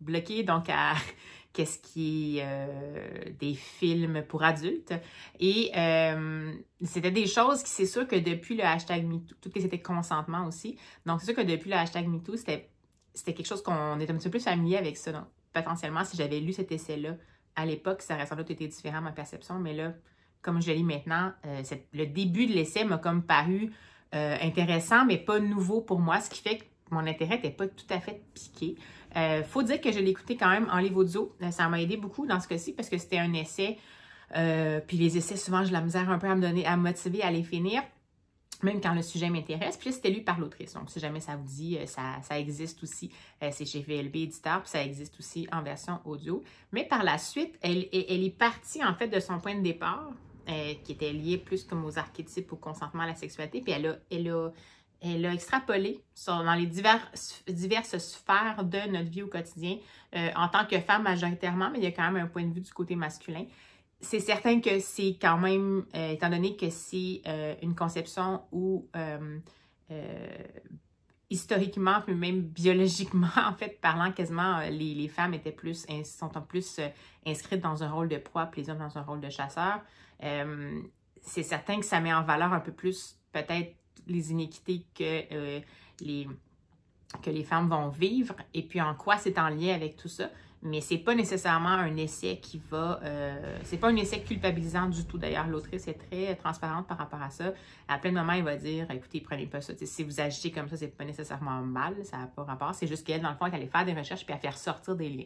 bloquer, donc à qu'est-ce qui est des films pour adultes. Et c'était des choses qui, c'est sûr que depuis le hashtag MeToo, tout qui c'était consentement aussi, donc c'est sûr que depuis le hashtag MeToo, c'était quelque chose qu'on était un petit peu plus familier avec ça. Donc, potentiellement, si j'avais lu cet essai-là, à l'époque, ça aurait sans doute été différent, ma perception, mais là, comme je lis maintenant, euh, le début de l'essai m'a comme paru euh, intéressant, mais pas nouveau pour moi, ce qui fait que mon intérêt n'était pas tout à fait piqué. Euh, faut dire que je l'ai écouté quand même en livre audio. Ça m'a aidé beaucoup dans ce cas-ci parce que c'était un essai. puis les essais, souvent, je la misère un peu à me donner, à me motiver à les finir même quand le sujet m'intéresse. Puis c'était lu par l'autrice. Donc, si jamais ça vous dit, euh, ça, ça existe aussi. Euh, c'est chez VLB Éditeur, puis ça existe aussi en version audio. Mais par la suite, elle, elle est partie, en fait, de son point de départ, euh, qui était lié plus comme aux archétypes, au consentement à la sexualité. Puis elle a, elle a, elle a extrapolé dans les divers, diverses sphères de notre vie au quotidien en tant que femme majoritairement, mais il y a quand même un point de vue du côté masculin c'est certain que c'est quand même, euh, étant donné que c'est euh, une conception où euh, historiquement, puis même biologiquement, en fait, parlant quasiment, les, femmes étaient plus, sont en plus inscrites dans un rôle de proie, puis les hommes dans un rôle de chasseur. c'est certain que ça met en valeur un peu plus peut-être les inéquités que, les, que les femmes vont vivre et puis en quoi c'est en lien avec tout ça mais c'est pas nécessairement un essai qui va... Euh, c'est pas un essai culpabilisant du tout. D'ailleurs, l'autrice est très transparente par rapport à ça. À plein de moments, elle va dire, écoutez, prenez pas ça. si vous agitez comme ça, c'est pas nécessairement mal, ça n'a pas rapport. C'est juste qu'elle, dans le fond, elle allait faire des recherches puis à faire sortir des liens.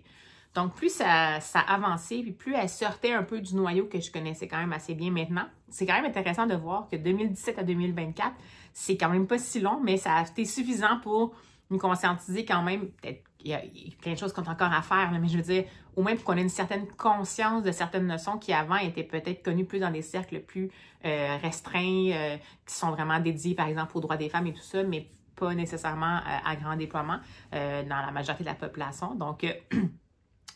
Donc, plus ça, avançait, puis plus elle sortait un peu du noyau que je connaissais quand même assez bien maintenant. C'est quand même intéressant de voir que 2017 à 2024, c'est quand même pas si long, mais ça a été suffisant pour nous conscientiser quand même peut-être il y, a, plein de choses qu'on a encore à faire, mais je veux dire, au moins pour qu'on ait une certaine conscience de certaines notions qui avant étaient peut-être connues plus dans des cercles plus euh, restreints, euh, qui sont vraiment dédiés, par exemple, aux droits des femmes et tout ça, mais pas nécessairement euh, à, grand déploiement dans la majorité de la population. Donc,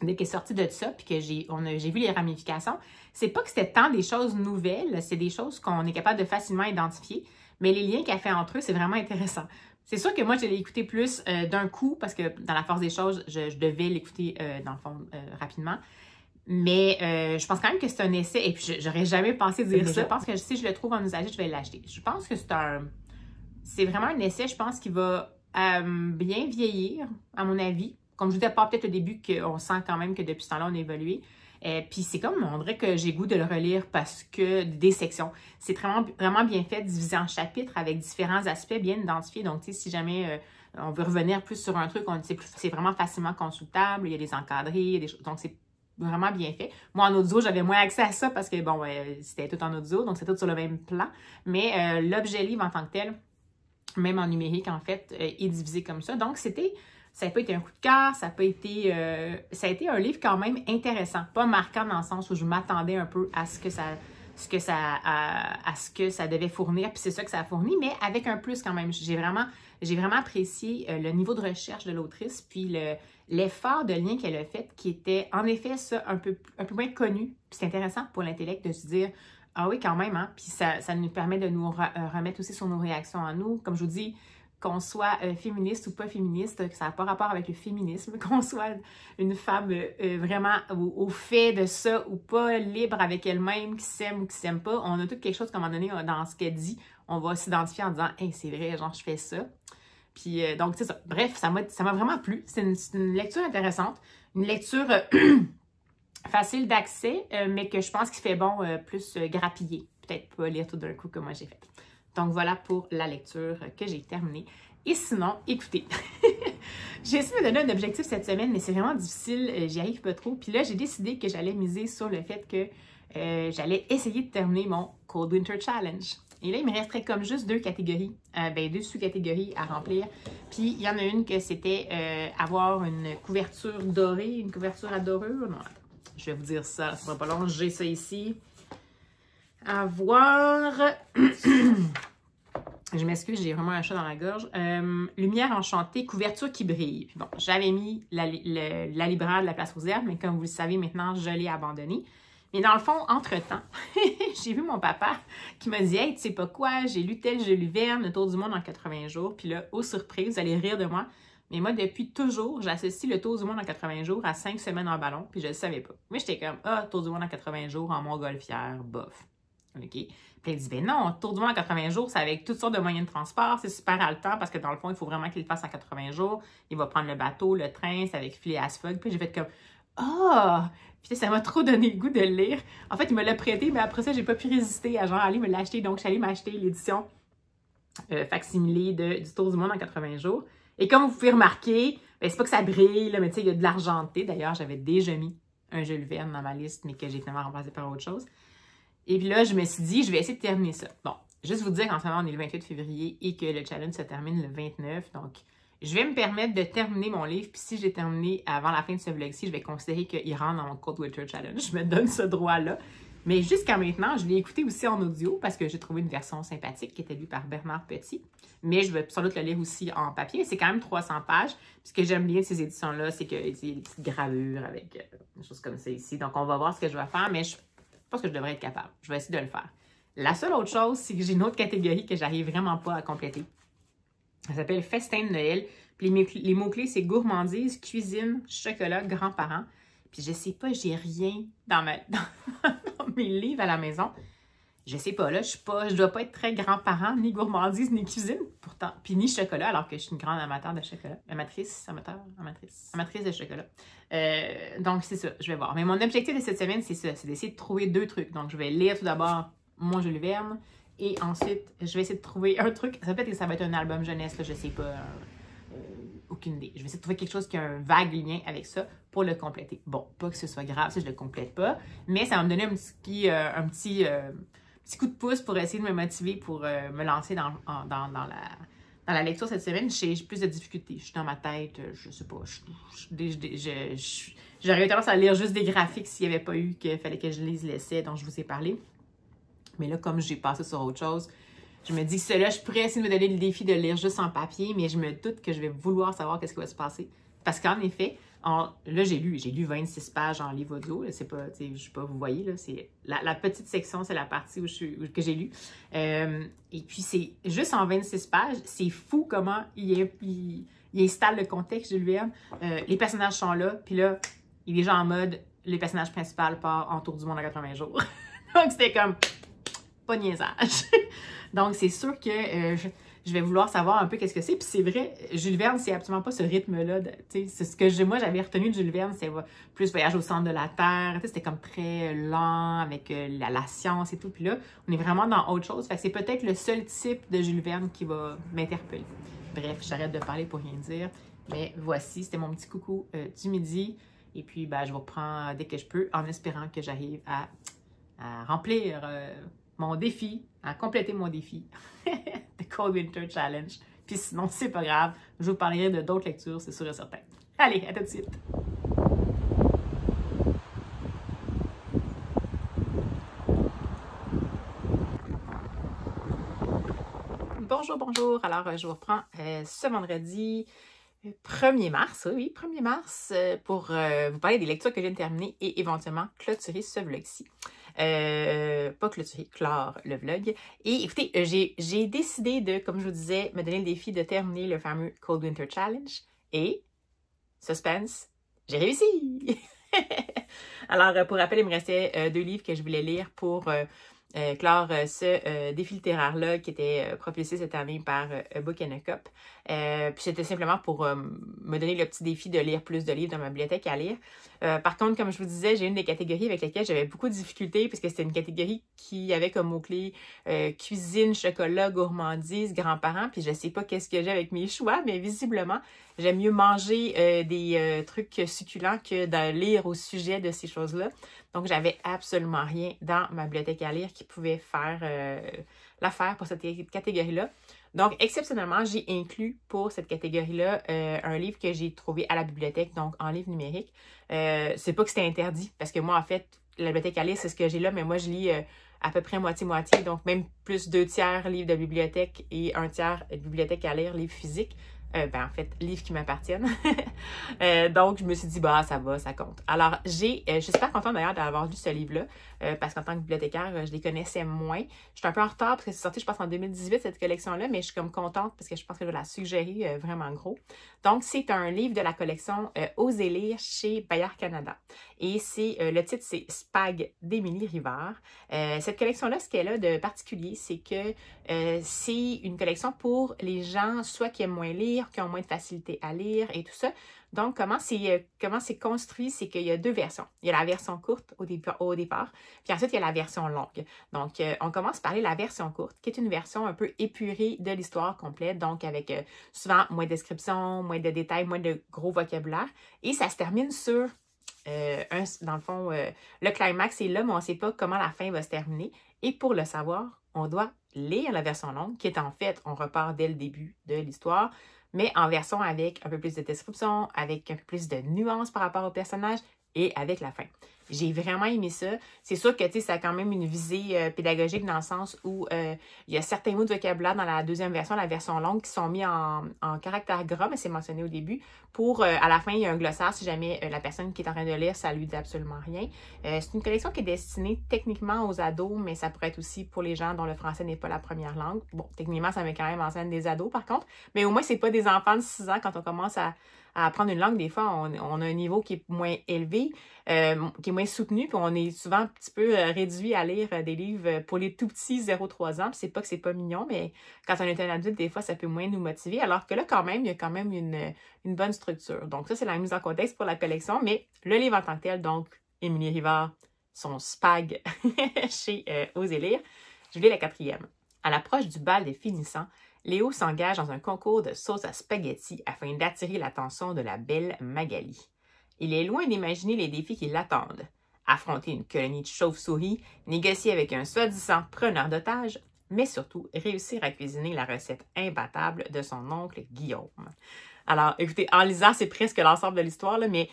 dès qu'elle est sortie de ça, puis que j'ai, j'ai vu les ramifications, c'est pas que c'était tant des choses nouvelles, c'est des choses qu'on est capable de facilement identifier, mais les liens qu'elle fait entre eux, c'est vraiment intéressant. C'est sûr que moi, je l'ai écouté plus euh, d'un coup parce que dans la force des choses, je, devais l'écouter euh, dans le fond euh, rapidement. Mais je pense quand même que c'est un essai et puis j'aurais jamais pensé dire ça. Je pense que si je le trouve en usage, je vais l'acheter. Je pense que c'est un. C'est vraiment un essai, je pense, qui va bien vieillir, à mon avis. Comme je vous disais pas peut-être au début qu'on sent quand même que depuis ce temps-là, on a évolué. Euh, puis c'est comme, on dirait que j'ai goût de le relire parce que des sections. C'est vraiment, vraiment bien fait, divisé en chapitres avec différents aspects bien identifiés. Donc, tu sais, si jamais euh, on veut revenir plus sur un truc, c'est vraiment facilement consultable, il y a des encadrés, il des Donc, c'est vraiment bien fait. Moi, en audio, j'avais moins accès à ça parce que, bon, c'était tout en audio, donc c'est tout sur le même plan. Mais euh, l'objet livre en tant que tel, même en numérique, en fait, est divisé comme ça. Donc, c'était ça peut être un coup de cœur, ça peut être... ça a été un livre quand même intéressant, pas marquant dans le sens où je m'attendais un peu à ce que ça ce que ça à, ce que ça devait fournir puis c'est ça que ça a fourni mais avec un plus quand même j'ai vraiment j'ai vraiment apprécié euh, le niveau de recherche de l'autrice puis le l'effort de lien qu'elle a fait qui était en effet ça un peu un peu moins connu puis c'est intéressant pour l'intellect de se dire ah oui quand même hein puis ça, ça nous permet de nous euh, remettre aussi sur nos réactions à nous comme je vous dis qu'on soit euh, féministe ou pas féministe, que ça n'a pas rapport avec le féminisme, qu'on soit une femme euh, vraiment au, fait de ça ou pas, libre avec elle-même, qui s'aime ou qui s'aime pas, on a tout quelque chose qu'à un moment donné, dans ce qu'elle dit, on va s'identifier en disant Hey, c'est vrai, genre, je fais ça. Puis, euh, donc, c'est ça. Bref, ça m'a vraiment plu. C'est une, lecture intéressante, une lecture facile d'accès, mais que je pense qu'il fait bon plus grappiller. Peut-être pas lire tout d'un coup comme moi j'ai fait. Donc voilà pour la lecture que j'ai terminée. Et sinon, écoutez, j'ai essayé de me donner un objectif cette semaine, mais c'est vraiment difficile, euh, j'y arrive pas trop. Puis là, j'ai décidé que j'allais miser sur le fait que euh, j'allais essayer de terminer mon Cold Winter Challenge. Et là, il me resterait comme juste deux catégories, euh, ben, deux sous-catégories à remplir. Puis il y en a une que c'était avoir une couverture dorée, une couverture à dorure. je vais vous dire ça, ça sera pas long, j'ai ça ici avoir, Je m'excuse, j'ai vraiment un chat dans la gorge. Euh, lumière enchantée, couverture qui brille. Bon, j'avais mis la, libraire de la place aux herbes, mais comme vous le savez maintenant, je l'ai abandonnée. Mais dans le fond, entre-temps, j'ai vu mon papa qui m'a dit Hey, tu sais pas quoi, j'ai lu tel Jules Verne, Tour du monde en 80 jours. Puis là, aux surprises, vous allez rire de moi. Mais moi, depuis toujours, j'associe le Tour du monde en 80 jours à 5 semaines en ballon, puis je le savais pas. Mais j'étais comme Ah, Tour du monde en 80 jours en montgolfière, bof. Puis elle dit, ben non, Monde en 80 jours, c'est avec toutes sortes de moyens de transport, c'est super haletant parce que dans le fond, il faut vraiment qu'il le fasse en 80 jours. Il va prendre le bateau, le train, c'est avec filet Fogg. Puis j'ai fait comme, ah! Oh! Puis ça m'a trop donné le goût de le lire. En fait, il me l'a prêté, mais après ça, j'ai pas pu résister à genre aller me l'acheter. Donc, j'allais m'acheter l'édition euh, facsimilée du Tour du Monde en 80 jours. Et comme vous pouvez remarquer, ben, c'est pas que ça brille, mais tu sais, il y a de l'argenté. D'ailleurs, j'avais déjà mis un Jules Verne dans ma liste, mais que j'ai finalement remplacé par autre chose. Et puis là, je me suis dit, je vais essayer de terminer ça. Bon, juste vous dire qu'en ce moment, on est le 28 février et que le challenge se termine le 29. Donc, je vais me permettre de terminer mon livre. Puis si j'ai terminé avant la fin de ce vlog-ci, je vais considérer qu'il rentre dans mon Cold Winter Challenge. Je me donne ce droit-là. Mais jusqu'à maintenant, je l'ai écouté aussi en audio parce que j'ai trouvé une version sympathique qui était lue par Bernard Petit. Mais je vais sans doute le lire aussi en papier. C'est quand même 300 pages. ce que j'aime bien de ces éditions-là, c'est qu'il y a des petites gravures avec euh, des choses comme ça ici. Donc, on va voir ce que je vais faire. Mais je je pense que je devrais être capable. Je vais essayer de le faire. La seule autre chose, c'est que j'ai une autre catégorie que j'arrive vraiment pas à compléter. Ça s'appelle Festin de Noël. Puis les mots-clés, c'est gourmandise, cuisine, chocolat, grands-parents. Puis je sais pas, j'ai rien dans mes livres à la maison je sais pas, là, je suis pas, je dois pas être très grand-parent, ni gourmandise, ni cuisine, pourtant, puis ni chocolat, alors que je suis une grande amateur de chocolat. Amatrice, amateur, amatrice, amatrice de chocolat. Euh, donc, c'est ça, je vais voir. Mais mon objectif de cette semaine, c'est ça, c'est d'essayer de trouver deux trucs. Donc, je vais lire tout d'abord mon Jules Verne, et ensuite, je vais essayer de trouver un truc. Ça peut être que ça va être un album jeunesse, là, je sais pas, euh, aucune idée. Je vais essayer de trouver quelque chose qui a un vague lien avec ça pour le compléter. Bon, pas que ce soit grave si je le complète pas, mais ça va me donner un petit, euh, un petit petit coup de pouce pour essayer de me motiver pour euh, me lancer dans, dans, dans, la, dans la lecture cette semaine. J'ai plus de difficultés. Je suis dans ma tête, euh, je sais pas. J'aurais eu tendance à lire juste des graphiques s'il n'y avait pas eu qu'il fallait que je les l'essai dont je vous ai parlé. Mais là, comme j'ai passé sur autre chose, je me dis que cela, je pourrais essayer de me donner le défi de lire juste en papier, mais je me doute que je vais vouloir savoir qu'est-ce qui va se passer. Parce qu'en effet, là, j'ai lu, j'ai lu 26 pages en livre audio. C'est pas, je sais pas, vous voyez, là, c'est la, petite section, c'est la partie où je, que j'ai lu. Euh, et puis, c'est juste en 26 pages, c'est fou comment il, installe le contexte de l'UM. Euh, les personnages sont là, puis là, il est déjà en mode, le personnage principal part en tour du monde en 80 jours. Donc, c'était comme, pas niaisage. Donc, c'est sûr que euh, je vais vouloir savoir un peu qu'est-ce que c'est. Puis c'est vrai, Jules Verne, c'est absolument pas ce rythme-là. C'est ce que moi, j'avais retenu de Jules Verne, c'est plus voyage au centre de la Terre. C'était comme très euh, lent avec euh, la, science et tout. Puis là, on est vraiment dans autre chose. Fait c'est peut-être le seul type de Jules Verne qui va m'interpeller. Bref, j'arrête de parler pour rien dire. Mais voici, c'était mon petit coucou euh, du midi. Et puis, ben, je vous reprends dès que je peux, en espérant que j'arrive à, remplir mon défi, à compléter mon défi. Cold Winter Challenge. Puis sinon, c'est pas grave, je vous parlerai de d'autres lectures, c'est sûr et certain. Allez, à tout de suite! Bonjour, bonjour. Alors, euh, je vous reprends euh, ce vendredi 1er euh, mars, oui, 1er mars, pour vous parler des lectures que j'ai terminées et éventuellement clôturer ce vlog-ci. Euh, pas clôturer, clore le vlog. Et écoutez, euh, j'ai décidé de, comme je vous disais, me donner le défi de terminer le fameux Cold Winter Challenge. Et, suspense, j'ai réussi! Alors, euh, pour rappel, il me restait euh, deux livres que je voulais lire pour euh, Claire, euh, ce euh, défi littéraire-là qui était propulsé cette année par Book and a Cup. puis c'était simplement pour me donner le petit défi de lire plus de livres dans ma bibliothèque à lire. par contre, comme je vous disais, j'ai une des catégories avec lesquelles j'avais beaucoup de difficultés puisque c'était une catégorie qui avait comme mot-clé cuisine, chocolat, gourmandise, grands-parents. Puis je sais pas qu'est-ce que j'ai avec mes choix, mais visiblement, j'aime mieux manger des trucs succulents que de lire au sujet de ces choses-là. Donc, j'avais absolument rien dans ma bibliothèque à lire qui pouvait faire euh, l'affaire pour cette catégorie-là. Donc, exceptionnellement, j'ai inclus pour cette catégorie-là euh, un livre que j'ai trouvé à la bibliothèque, donc en livre numérique. Euh, c'est pas que c'était interdit, parce que moi, en fait, la bibliothèque à lire, c'est ce que j'ai là, mais moi, je lis à peu près moitié-moitié, donc même plus deux tiers livres de bibliothèque et un tiers bibliothèque à lire, livres physiques. Euh, ben, en fait, livres qui m'appartiennent. Euh, donc, je me suis dit, bah, ça va, ça compte. Alors, j'ai, euh, je suis super contente d'ailleurs d'avoir lu ce livre-là, parce qu'en tant que bibliothécaire, je les connaissais moins. Je suis un peu en retard, parce que c'est sorti, je pense, en 2018, cette collection-là, mais je suis comme contente, parce que je pense que je vais la suggérer vraiment gros. Donc, c'est un livre de la collection Osez lire chez Bayard Canada. Et c'est, le titre, c'est Spag d'Émilie Rivard. cette collection-là, ce qu'elle a de particulier, c'est que c'est une collection pour les gens, soit qui aiment moins lire, qui ont moins de facilité à lire et tout ça. Donc, comment c'est, euh, comment c'est construit, c'est qu'il y a deux versions. Il y a la version courte au, départ, puis ensuite, il y a la version longue. Donc, euh, on commence par la version courte, qui est une version un peu épurée de l'histoire complète, donc avec euh, souvent moins de descriptions, moins de détails, moins de gros vocabulaire. Et ça se termine sur dans le fond, le climax est là, mais on ne sait pas comment la fin va se terminer. Et pour le savoir, on doit lire la version longue, qui est en fait, on repart dès le début de l'histoire mais en version avec un peu plus de description, avec un peu plus de nuances par rapport au personnage, et avec la fin. J'ai vraiment aimé ça. C'est sûr que tu ça a quand même une visée euh, pédagogique dans le sens où euh, il y a certains mots de vocabulaire dans la deuxième version, la version longue, qui sont mis en, en caractère gras, mais c'est mentionné au début. Pour euh, à la fin, il y a un glossaire si jamais la personne qui est en train de lire, ça lui dit absolument rien. c'est une collection qui est destinée techniquement aux ados, mais ça pourrait être aussi pour les gens dont le français n'est pas la première langue. Bon, techniquement, ça met quand même en scène des ados, par contre, mais au moins, c'est pas des enfants de 6 ans quand on commence à à apprendre une langue, des fois, on, a un niveau qui est moins élevé, euh, qui est moins soutenu, puis on est souvent un petit peu euh, réduit à lire euh, des livres pour les tout petits 0-3 ans. c'est pas que c'est pas mignon, mais quand on est un adulte, des fois, ça peut moins nous motiver. Alors que là, quand même, il y a quand même une, bonne structure. Donc, ça, c'est la mise en contexte pour la collection, mais le livre en tant que tel, donc, Émilie Rivard, son spag chez euh, lire, Je l'ai la quatrième. À l'approche du bal des finissants, Léo s'engage dans un concours de sauce à spaghetti afin d'attirer l'attention de la belle Magali. Il est loin d'imaginer les défis qui l'attendent. Affronter une colonie de chauves-souris, négocier avec un soi-disant preneur d'otages, mais surtout réussir à cuisiner la recette imbattable de son oncle Guillaume. Alors, écoutez, en lisant, c'est presque l'ensemble de l'histoire, mais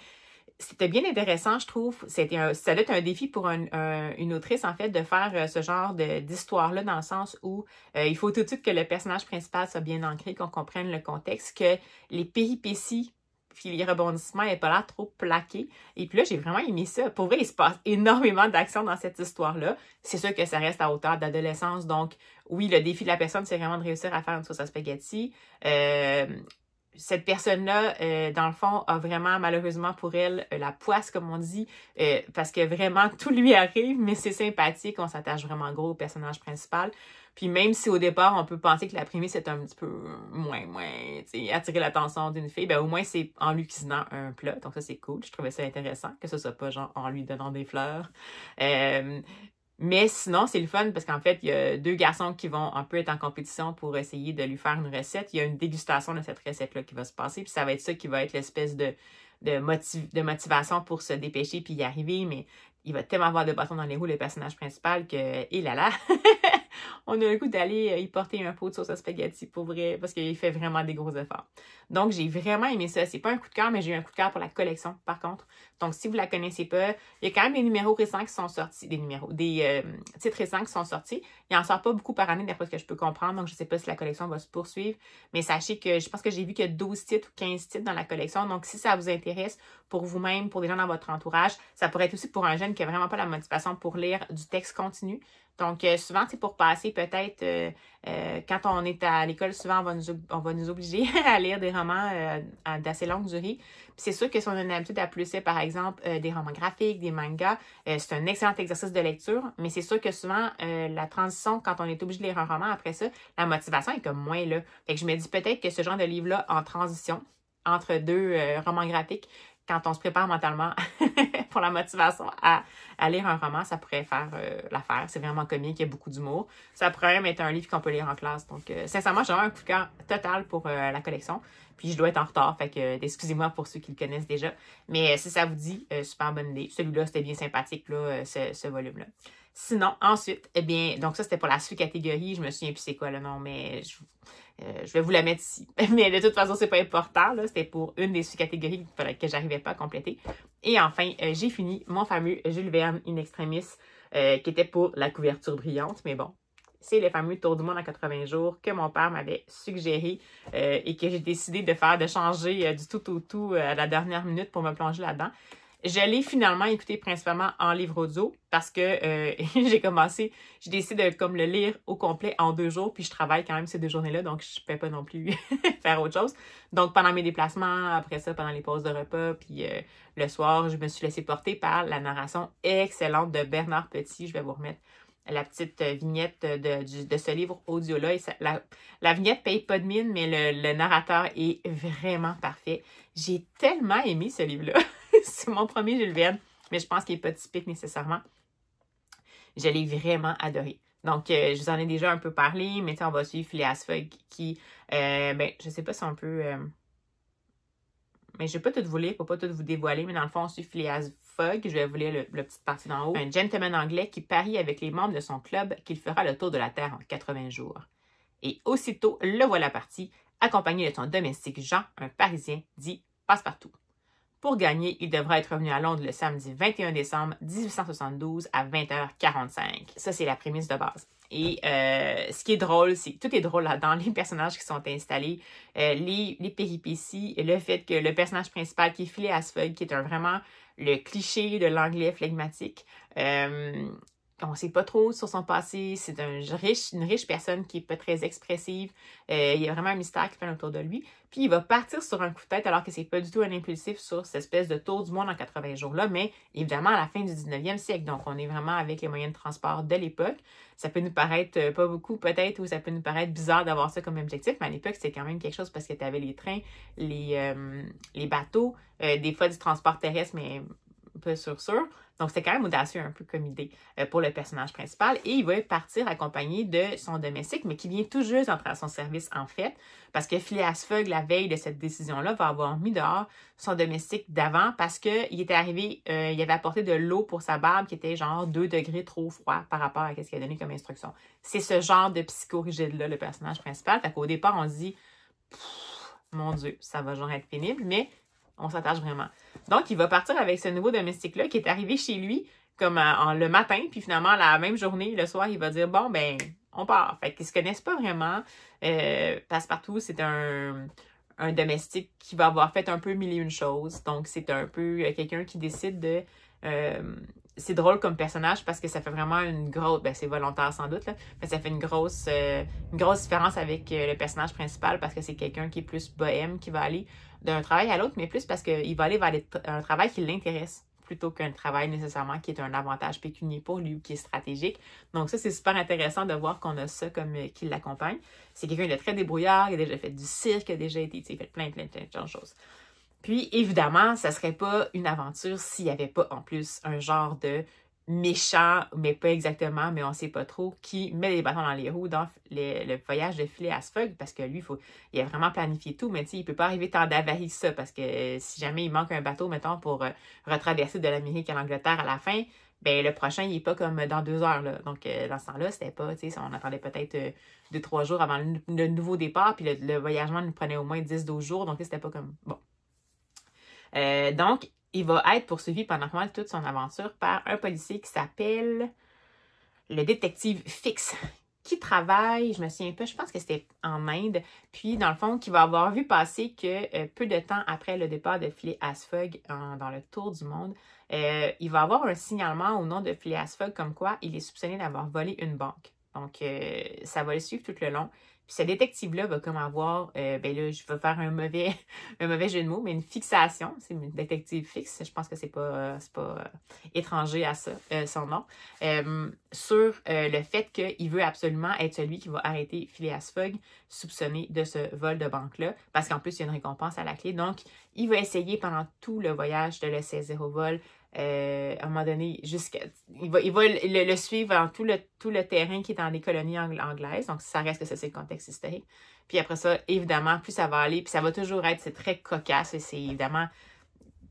c'était bien intéressant, je trouve. C'était ça doit être un défi pour une autrice, en fait, de faire euh, ce genre d'histoire-là, dans le sens où euh, il faut tout de suite que le personnage principal soit bien ancré, qu'on comprenne le contexte, que les péripéties puis les rebondissements n'aient pas l'air trop plaqués. Et puis là, j'ai vraiment aimé ça. Pour vrai, il se passe énormément d'action dans cette histoire-là. C'est sûr que ça reste à hauteur d'adolescence, donc oui, le défi de la personne, c'est vraiment de réussir à faire une sauce à spaghetti. Euh, cette personne-là, euh, dans le fond, a vraiment, malheureusement pour elle, euh, la poisse, comme on dit, euh, parce que vraiment, tout lui arrive, mais c'est sympathique, on s'attache vraiment gros au personnage principal. Puis même si au départ, on peut penser que la prémisse est un petit peu moins, moins, attirer l'attention d'une fille, ben au moins, c'est en lui cuisinant un plat. Donc ça, c'est cool. Je trouvais ça intéressant, que ce soit pas genre en lui donnant des fleurs. Mais sinon, c'est le fun parce qu'en fait, il y a deux garçons qui vont un peu être en compétition pour essayer de lui faire une recette. Il y a une dégustation de cette recette-là qui va se passer. Puis ça va être ça qui va être l'espèce de, de, de motivation pour se dépêcher puis y arriver. Mais il va tellement avoir de bâtons dans les roues, le personnage principal, que, et eh là là, on a le goût d'aller euh, y porter un pot de sauce à spaghetti pour vrai, parce qu'il fait vraiment des gros efforts. Donc, j'ai vraiment aimé ça. C'est pas un coup de cœur, mais j'ai eu un coup de cœur pour la collection, par contre. Donc, si vous la connaissez pas, il y a quand même des numéros récents qui sont sortis, des numéros, des euh, titres récents qui sont sortis. Il en sort pas beaucoup par année, d'après ce que je peux comprendre, donc je sais pas si la collection va se poursuivre, mais sachez que je pense que j'ai vu qu'il y a 12 titres ou 15 titres dans la collection. Donc, si ça vous intéresse pour vous-même, pour des gens dans votre entourage, ça pourrait être aussi pour un jeune qui a vraiment pas la motivation pour lire du texte continu, donc, euh, souvent, c'est pour passer peut-être, euh, euh, quand on est à l'école, souvent, on va nous, obliger à lire des romans d'assez longue durée. c'est sûr que si on a une habitude à plus, par exemple, des romans graphiques, des mangas, c'est un excellent exercice de lecture, mais c'est sûr que souvent, la transition, quand on est obligé de lire un roman après ça, la motivation est comme moins là. Fait que je me dis peut-être que ce genre de livre-là, en transition, entre deux romans graphiques, quand on se prépare mentalement pour la motivation à, lire un roman, ça pourrait faire euh, l'affaire. C'est vraiment comique, il y a beaucoup d'humour. Ça pourrait même être un livre qu'on peut lire en classe. Donc, euh, sincèrement, j'ai un coup de cœur total pour euh, la collection. Puis, je dois être en retard, fait que, excusez-moi pour ceux qui le connaissent déjà. Mais si ça vous dit, super bonne idée. Celui-là, c'était bien sympathique, là, ce volume-là. Sinon, ensuite, eh bien, donc ça, c'était pour la sous-catégorie. Je me souviens plus c'est quoi le nom, mais je, euh, vais vous la mettre ici. Mais de toute façon, c'est pas important. C'était pour une des sous-catégories que j'arrivais pas à compléter. Et enfin, euh, j'ai fini mon fameux Jules Verne in extremis, euh, qui était pour la couverture brillante. Mais bon, c'est le fameux Tour du monde en 80 jours que mon père m'avait suggéré et que j'ai décidé de faire, de changer du tout au tout à la dernière minute pour me plonger là-dedans. Je l'ai finalement écouté principalement en livre audio parce que euh, j'ai commencé, j'ai décidé de comme le lire au complet en deux jours, puis je travaille quand même ces deux journées-là, donc je ne peux pas non plus faire autre chose. Donc pendant mes déplacements, après ça, pendant les pauses de repas, puis euh, le soir, je me suis laissée porter par la narration excellente de Bernard Petit. Je vais vous remettre la petite euh, vignette de, de, ce livre audio-là. La, la, vignette paye pas de mine, mais le, le narrateur est vraiment parfait. J'ai tellement aimé ce livre-là. c'est mon premier Jules mais je pense qu'il n'est pas typique nécessairement. Je l'ai vraiment adoré. Donc, euh, je vous en ai déjà un peu parlé, mais on va suivre Phileas Fogg qui, euh, ben, je sais pas si on peut... Euh, mais je vais pas tout vous lire pour pas tout vous dévoiler, mais dans le fond, on suit Phileas Fogg, je vais vous lire le, la petite partie d'en haut. Un gentleman anglais qui parie avec les membres de son club qu'il fera le tour de la Terre en 80 jours. Et aussitôt, le voilà parti, accompagné de son domestique Jean, un Parisien dit passe-partout. Pour gagner, il devra être revenu à Londres le samedi 21 décembre 1872 à 20h45. Ça, c'est la prémisse de base. Et euh, ce qui est drôle, c'est tout est drôle là-dedans. Les personnages qui sont installés, euh, les, les, péripéties, le fait que le personnage principal qui est Phileas feuille, qui est un, vraiment le cliché de l'anglais flegmatique, euh, on ne sait pas trop sur son passé. C'est une riche personne qui n'est pas très expressive. Euh, il y a vraiment un mystère qui fait autour de lui. Puis il va partir sur un coup de tête alors que c'est pas du tout un impulsif sur cette espèce de tour du monde en 80 jours-là, mais évidemment à la fin du 19e siècle. Donc on est vraiment avec les moyens de transport de l'époque. Ça peut nous paraître euh, pas beaucoup peut-être ou ça peut nous paraître bizarre d'avoir ça comme objectif, mais à l'époque c'était quand même quelque chose parce que tu avais les trains, les, euh, les bateaux, des fois du transport terrestre, mais pas sûr sûr. Donc, c'est quand même audacieux un peu comme idée euh, pour le personnage principal. Et il va partir accompagné de son domestique, mais qui vient tout juste d'entrer à son service, en fait, parce que Phileas Fogg, la veille de cette décision-là, va avoir mis dehors son domestique d'avant parce qu'il était arrivé, euh, il avait apporté de l'eau pour sa barbe qui était genre 2 degrés trop froid par rapport à ce qu'il a donné comme instruction. C'est ce genre de psychorigide-là, le personnage principal. Fait qu'au départ, on se dit, mon Dieu, ça va genre être pénible, mais on s'attache vraiment. Donc, il va partir avec ce nouveau domestique-là qui est arrivé chez lui comme euh, en, le matin, puis finalement, la même journée, le soir, il va dire Bon, ben, on part. Fait qu'ils se connaissent pas vraiment. Euh, passepartout, c'est un, un domestique qui va avoir fait un peu mille une choses. Donc, c'est un peu euh, quelqu'un qui décide de c'est drôle comme personnage parce que ça fait vraiment une grosse... Ben, c'est volontaire sans doute, mais ça fait une grosse, euh, une grosse différence avec euh, le personnage principal parce que c'est quelqu'un qui est plus bohème, qui va aller d'un travail à l'autre, mais plus parce qu'il va aller vers un travail qui l'intéresse plutôt qu'un travail nécessairement qui est un avantage pécunier pour lui ou qui est stratégique. Donc ça, c'est super intéressant de voir qu'on a ça comme euh, qui l'accompagne. C'est quelqu'un de très débrouillard, il a déjà fait du cirque, il a déjà été, fait plein, plein, plein de choses. Puis évidemment, ça serait pas une aventure s'il n'y avait pas en plus un genre de méchant, mais pas exactement, mais on sait pas trop, qui met les bâtons dans les roues dans le voyage de filet à Sfug, parce que lui, faut, il a vraiment planifié tout, mais tu sais, il peut pas arriver tant d'avaries ça, parce que si jamais il manque un bateau, mettons, pour euh, retraverser de l'Amérique à l'Angleterre à la fin, ben le prochain, il est pas comme dans deux heures, Donc, euh, dans ce temps-là, c'était pas, tu sais, on attendait peut-être euh, deux, trois jours avant le, nouveau départ, puis le, voyagement nous prenait au moins 10-12 jours, donc c'était pas comme, bon, euh, donc, il va être poursuivi pendant toute son aventure par un policier qui s'appelle le détective Fix, qui travaille, je me souviens pas, je pense que c'était en Inde, puis dans le fond, qui va avoir vu passer que euh, peu de temps après le départ de Phileas Fogg dans le tour du monde, euh, il va avoir un signalement au nom de Phileas Fogg comme quoi il est soupçonné d'avoir volé une banque. Donc, ça va le suivre tout le long. Puis ce détective-là va comme avoir, euh, ben là, je vais faire un mauvais, un mauvais jeu de mots, mais une fixation. C'est une détective fixe. Je pense que c'est pas, euh, pas euh, étranger à ça, son nom. sur le fait qu'il veut absolument être celui qui va arrêter Phileas Fogg, soupçonné de ce vol de banque-là, parce qu'en plus, il y a une récompense à la clé. Donc, il va essayer pendant tout le voyage de le zéro vol, euh, à un moment donné, jusqu'à. Il va, le, suivre dans tout le, tout le terrain qui est dans les colonies anglaises. Donc, ça reste que ça, c'est le contexte historique. Puis après ça, évidemment, plus ça va aller, puis ça va toujours être, c'est très cocasse. Et c'est évidemment,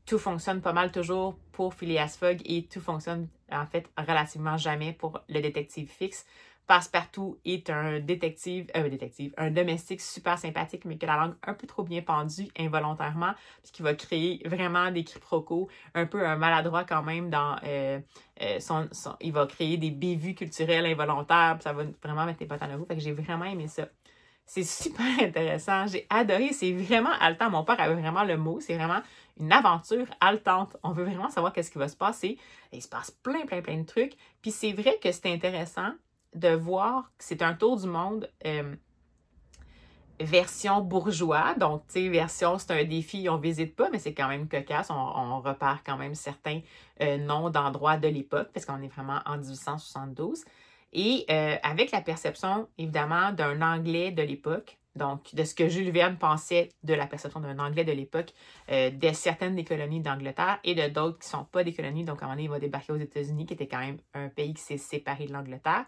tout fonctionne pas mal toujours pour Phileas Fogg et tout fonctionne, en fait, relativement jamais pour le détective fixe. Passepartout est un détective, euh, détective, un domestique super sympathique, mais qui a la langue un peu trop bien pendue involontairement, puis qui va créer vraiment des quiproquos, un peu un maladroit quand même dans euh, euh, son, Il va créer des bévues culturelles involontaires, puis ça va vraiment mettre les potes en nouveau, Fait que j'ai vraiment aimé ça. C'est super intéressant. J'ai adoré. C'est vraiment haletant. Mon père avait vraiment le mot. C'est vraiment une aventure haletante. On veut vraiment savoir qu'est-ce qui va se passer. il se passe plein, plein, plein de trucs. Puis c'est vrai que c'est intéressant de voir que c'est un tour du monde euh, version bourgeois. Donc, tu sais, version, c'est un défi, on visite pas, mais c'est quand même cocasse. On, on, repère quand même certains euh, noms d'endroits de l'époque, parce qu'on est vraiment en 1872. Et euh, avec la perception, évidemment, d'un Anglais de l'époque, donc de ce que Jules Verne pensait de la perception d'un Anglais de l'époque, euh, de certaines des colonies d'Angleterre et de d'autres qui ne sont pas des colonies. Donc, à un moment donné, il va débarquer aux États-Unis, qui était quand même un pays qui s'est séparé de l'Angleterre.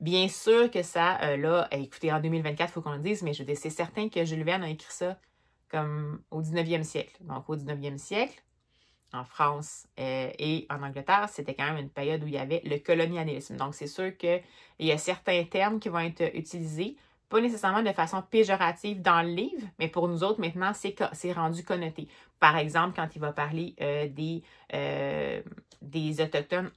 Bien sûr que ça, euh, là, euh, écoutez, en 2024, il faut qu'on le dise, mais je c'est certain que Jules Verne a écrit ça comme au 19e siècle. Donc, au 19e siècle, en France euh, et en Angleterre, c'était quand même une période où il y avait le colonialisme. Donc, c'est sûr qu'il y a certains termes qui vont être utilisés, pas nécessairement de façon péjorative dans le livre, mais pour nous autres, maintenant, c'est rendu connoté. Par exemple, quand il va parler des, des Autochtones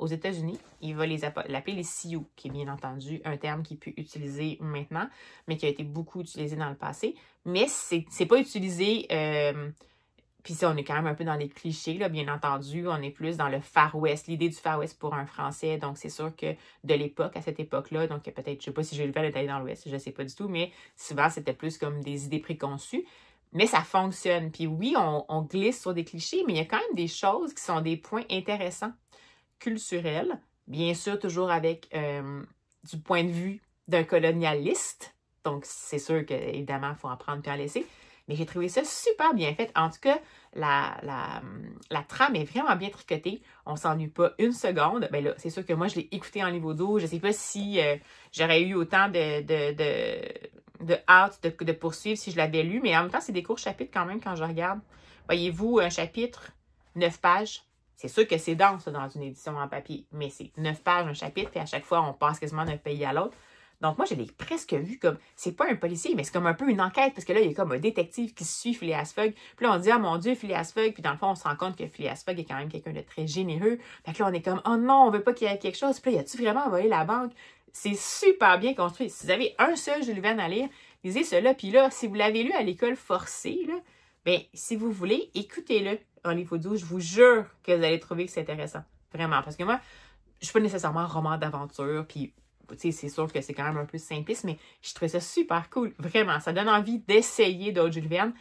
aux États-Unis. Il va les l'appeler les Sioux, qui est bien entendu un terme qu'il peut utiliser maintenant, mais qui a été beaucoup utilisé dans le passé. Mais c'est pas utilisé... Euh, puis ça, on est quand même un peu dans les clichés, là, bien entendu. On est plus dans le Far West, l'idée du Far West pour un Français. Donc, c'est sûr que de l'époque, à cette époque-là, donc peut-être, je ne sais pas si je j'ai le taille dans l'Ouest, je ne sais pas du tout, mais souvent, c'était plus comme des idées préconçues. Mais ça fonctionne. Puis oui, on, glisse sur des clichés, mais il y a quand même des choses qui sont des points intéressants, culturels, bien sûr, toujours avec euh, du point de vue d'un colonialiste. Donc, c'est sûr qu'évidemment, il faut en prendre puis en laisser. Mais j'ai trouvé ça super bien fait. En tout cas, la, la, la trame est vraiment bien tricotée. On s'ennuie pas une seconde. Ben là, c'est sûr que moi, je l'ai écouté en niveau 2. Je ne sais pas si euh, j'aurais eu autant de, de de hâte de, de poursuivre si je l'avais lu, mais en même temps, c'est des courts chapitres quand même quand je regarde. Voyez-vous, un chapitre, neuf pages. C'est sûr que c'est dense dans une édition en papier, mais c'est neuf pages un chapitre, puis à chaque fois, on passe quasiment d'un pays à l'autre. Donc, moi, je l'ai presque vu comme, c'est pas un policier, mais c'est comme un peu une enquête, parce que là, il y a comme un détective qui suit Phileas Fogg. Puis là, on dit, ah mon Dieu, Phileas Fogg. Puis dans le fond, on se rend compte que Phileas Fogg est quand même quelqu'un de très généreux. Fait que là, on est comme, oh non, on veut pas qu'il y ait quelque chose. Puis là, y a-tu vraiment envoyé la banque? C'est super bien construit. Si vous avez un seul Jules Verne à lire, lisez cela. Puis là, si vous l'avez lu à l'école forcée, ben, si vous voulez, écoutez-le en livre Je vous jure que vous allez trouver que c'est intéressant. Vraiment. Parce que moi, je suis pas nécessairement un roman d'aventure, puis c'est sûr que c'est quand même un peu simpliste, mais je trouvais ça super cool. Vraiment, ça donne envie d'essayer d'autres Jules euh, Verne.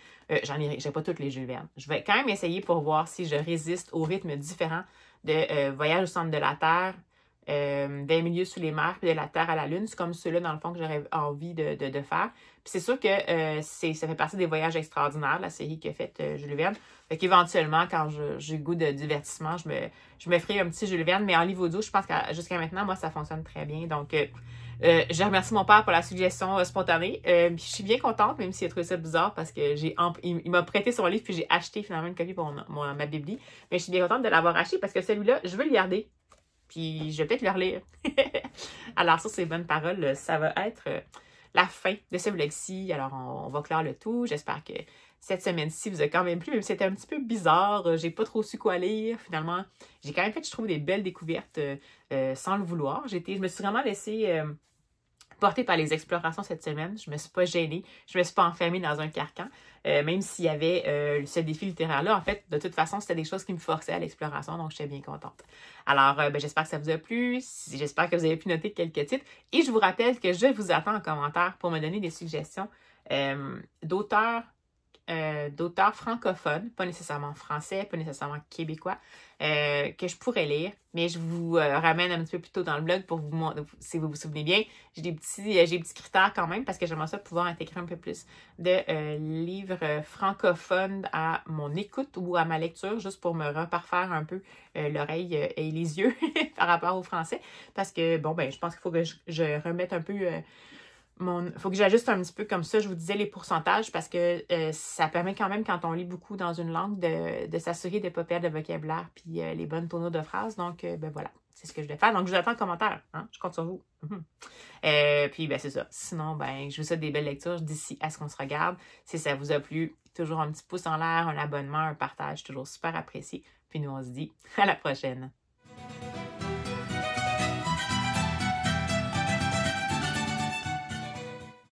J'en ai, j'ai pas toutes les Jules Verne. Je vais quand même essayer pour voir si je résiste au rythme différent de euh, Voyage au centre de la Terre, d'un milieu milieux sous les mers, puis de la Terre à la Lune. C'est comme ceux-là, dans le fond, que j'aurais envie de, faire. Puis c'est sûr que euh, c'est, ça fait partie des voyages extraordinaires, la série qu'a fait euh, Jules Verne. Fait qu'éventuellement, quand j'ai goût de divertissement, je me, je me ferai un petit Jules Verne. Mais en livre audio, je pense que jusqu'à maintenant, moi, ça fonctionne très bien. Donc, euh, euh, je remercie mon père pour la suggestion spontanée. je suis bien contente, même s'il a trouvé ça bizarre, parce que j'ai il, m'a prêté son livre, puis j'ai acheté finalement une copie pour ma Bibli. Mais je suis bien contente de l'avoir acheté, parce que celui-là, je veux le garder puis je vais peut-être le relire. Alors, sur ces bonnes paroles, ça va être euh, la fin de ce vlog-ci. Alors, on, va clore le tout. J'espère que cette semaine-ci vous a quand même plu, même si c'était un petit peu bizarre. Euh, j'ai pas trop su quoi lire, finalement. J'ai quand même fait, je trouve, des belles découvertes euh, sans le vouloir. Je me suis vraiment laissée portée par les explorations cette semaine. Je ne me suis pas gênée, je ne me suis pas enfermée dans un carcan, euh, même s'il y avait euh, ce défi littéraire-là. En fait, de toute façon, c'était des choses qui me forçaient à l'exploration, donc j'étais bien contente. Alors, euh, ben, j'espère que ça vous a plu, j'espère que vous avez pu noter quelques titres, et je vous rappelle que je vous attends en commentaire pour me donner des suggestions d'auteurs euh, d'auteurs francophones, pas nécessairement français, pas nécessairement québécois, euh, que je pourrais lire. Mais je vous euh, ramène un petit peu plus tôt dans le blog pour vous, montrer, si vous vous souvenez bien, j'ai des petits, j'ai petits critères quand même parce que j'aimerais ça pouvoir intégrer un peu plus de livres francophones à mon écoute ou à ma lecture, juste pour me reparfaire un peu l'oreille et les yeux par rapport au français. Parce que, bon, ben, je pense qu'il faut que je remette un peu il faut que j'ajuste un petit peu comme ça, je vous disais les pourcentages parce que euh, ça permet quand même, quand on lit beaucoup dans une langue, de, s'assurer de ne pas perdre le vocabulaire puis euh, les bonnes tonneaux de phrases. Donc, euh, ben voilà, c'est ce que je vais faire. Donc, je vous attends en commentaire. Hein? Je compte sur vous. Mhm. puis, ben c'est ça. Sinon, ben je vous souhaite des belles lectures d'ici à ce qu'on se regarde. Si ça vous a plu, toujours un petit pouce en l'air, un abonnement, un partage, toujours super apprécié. Puis nous, on se dit à la prochaine.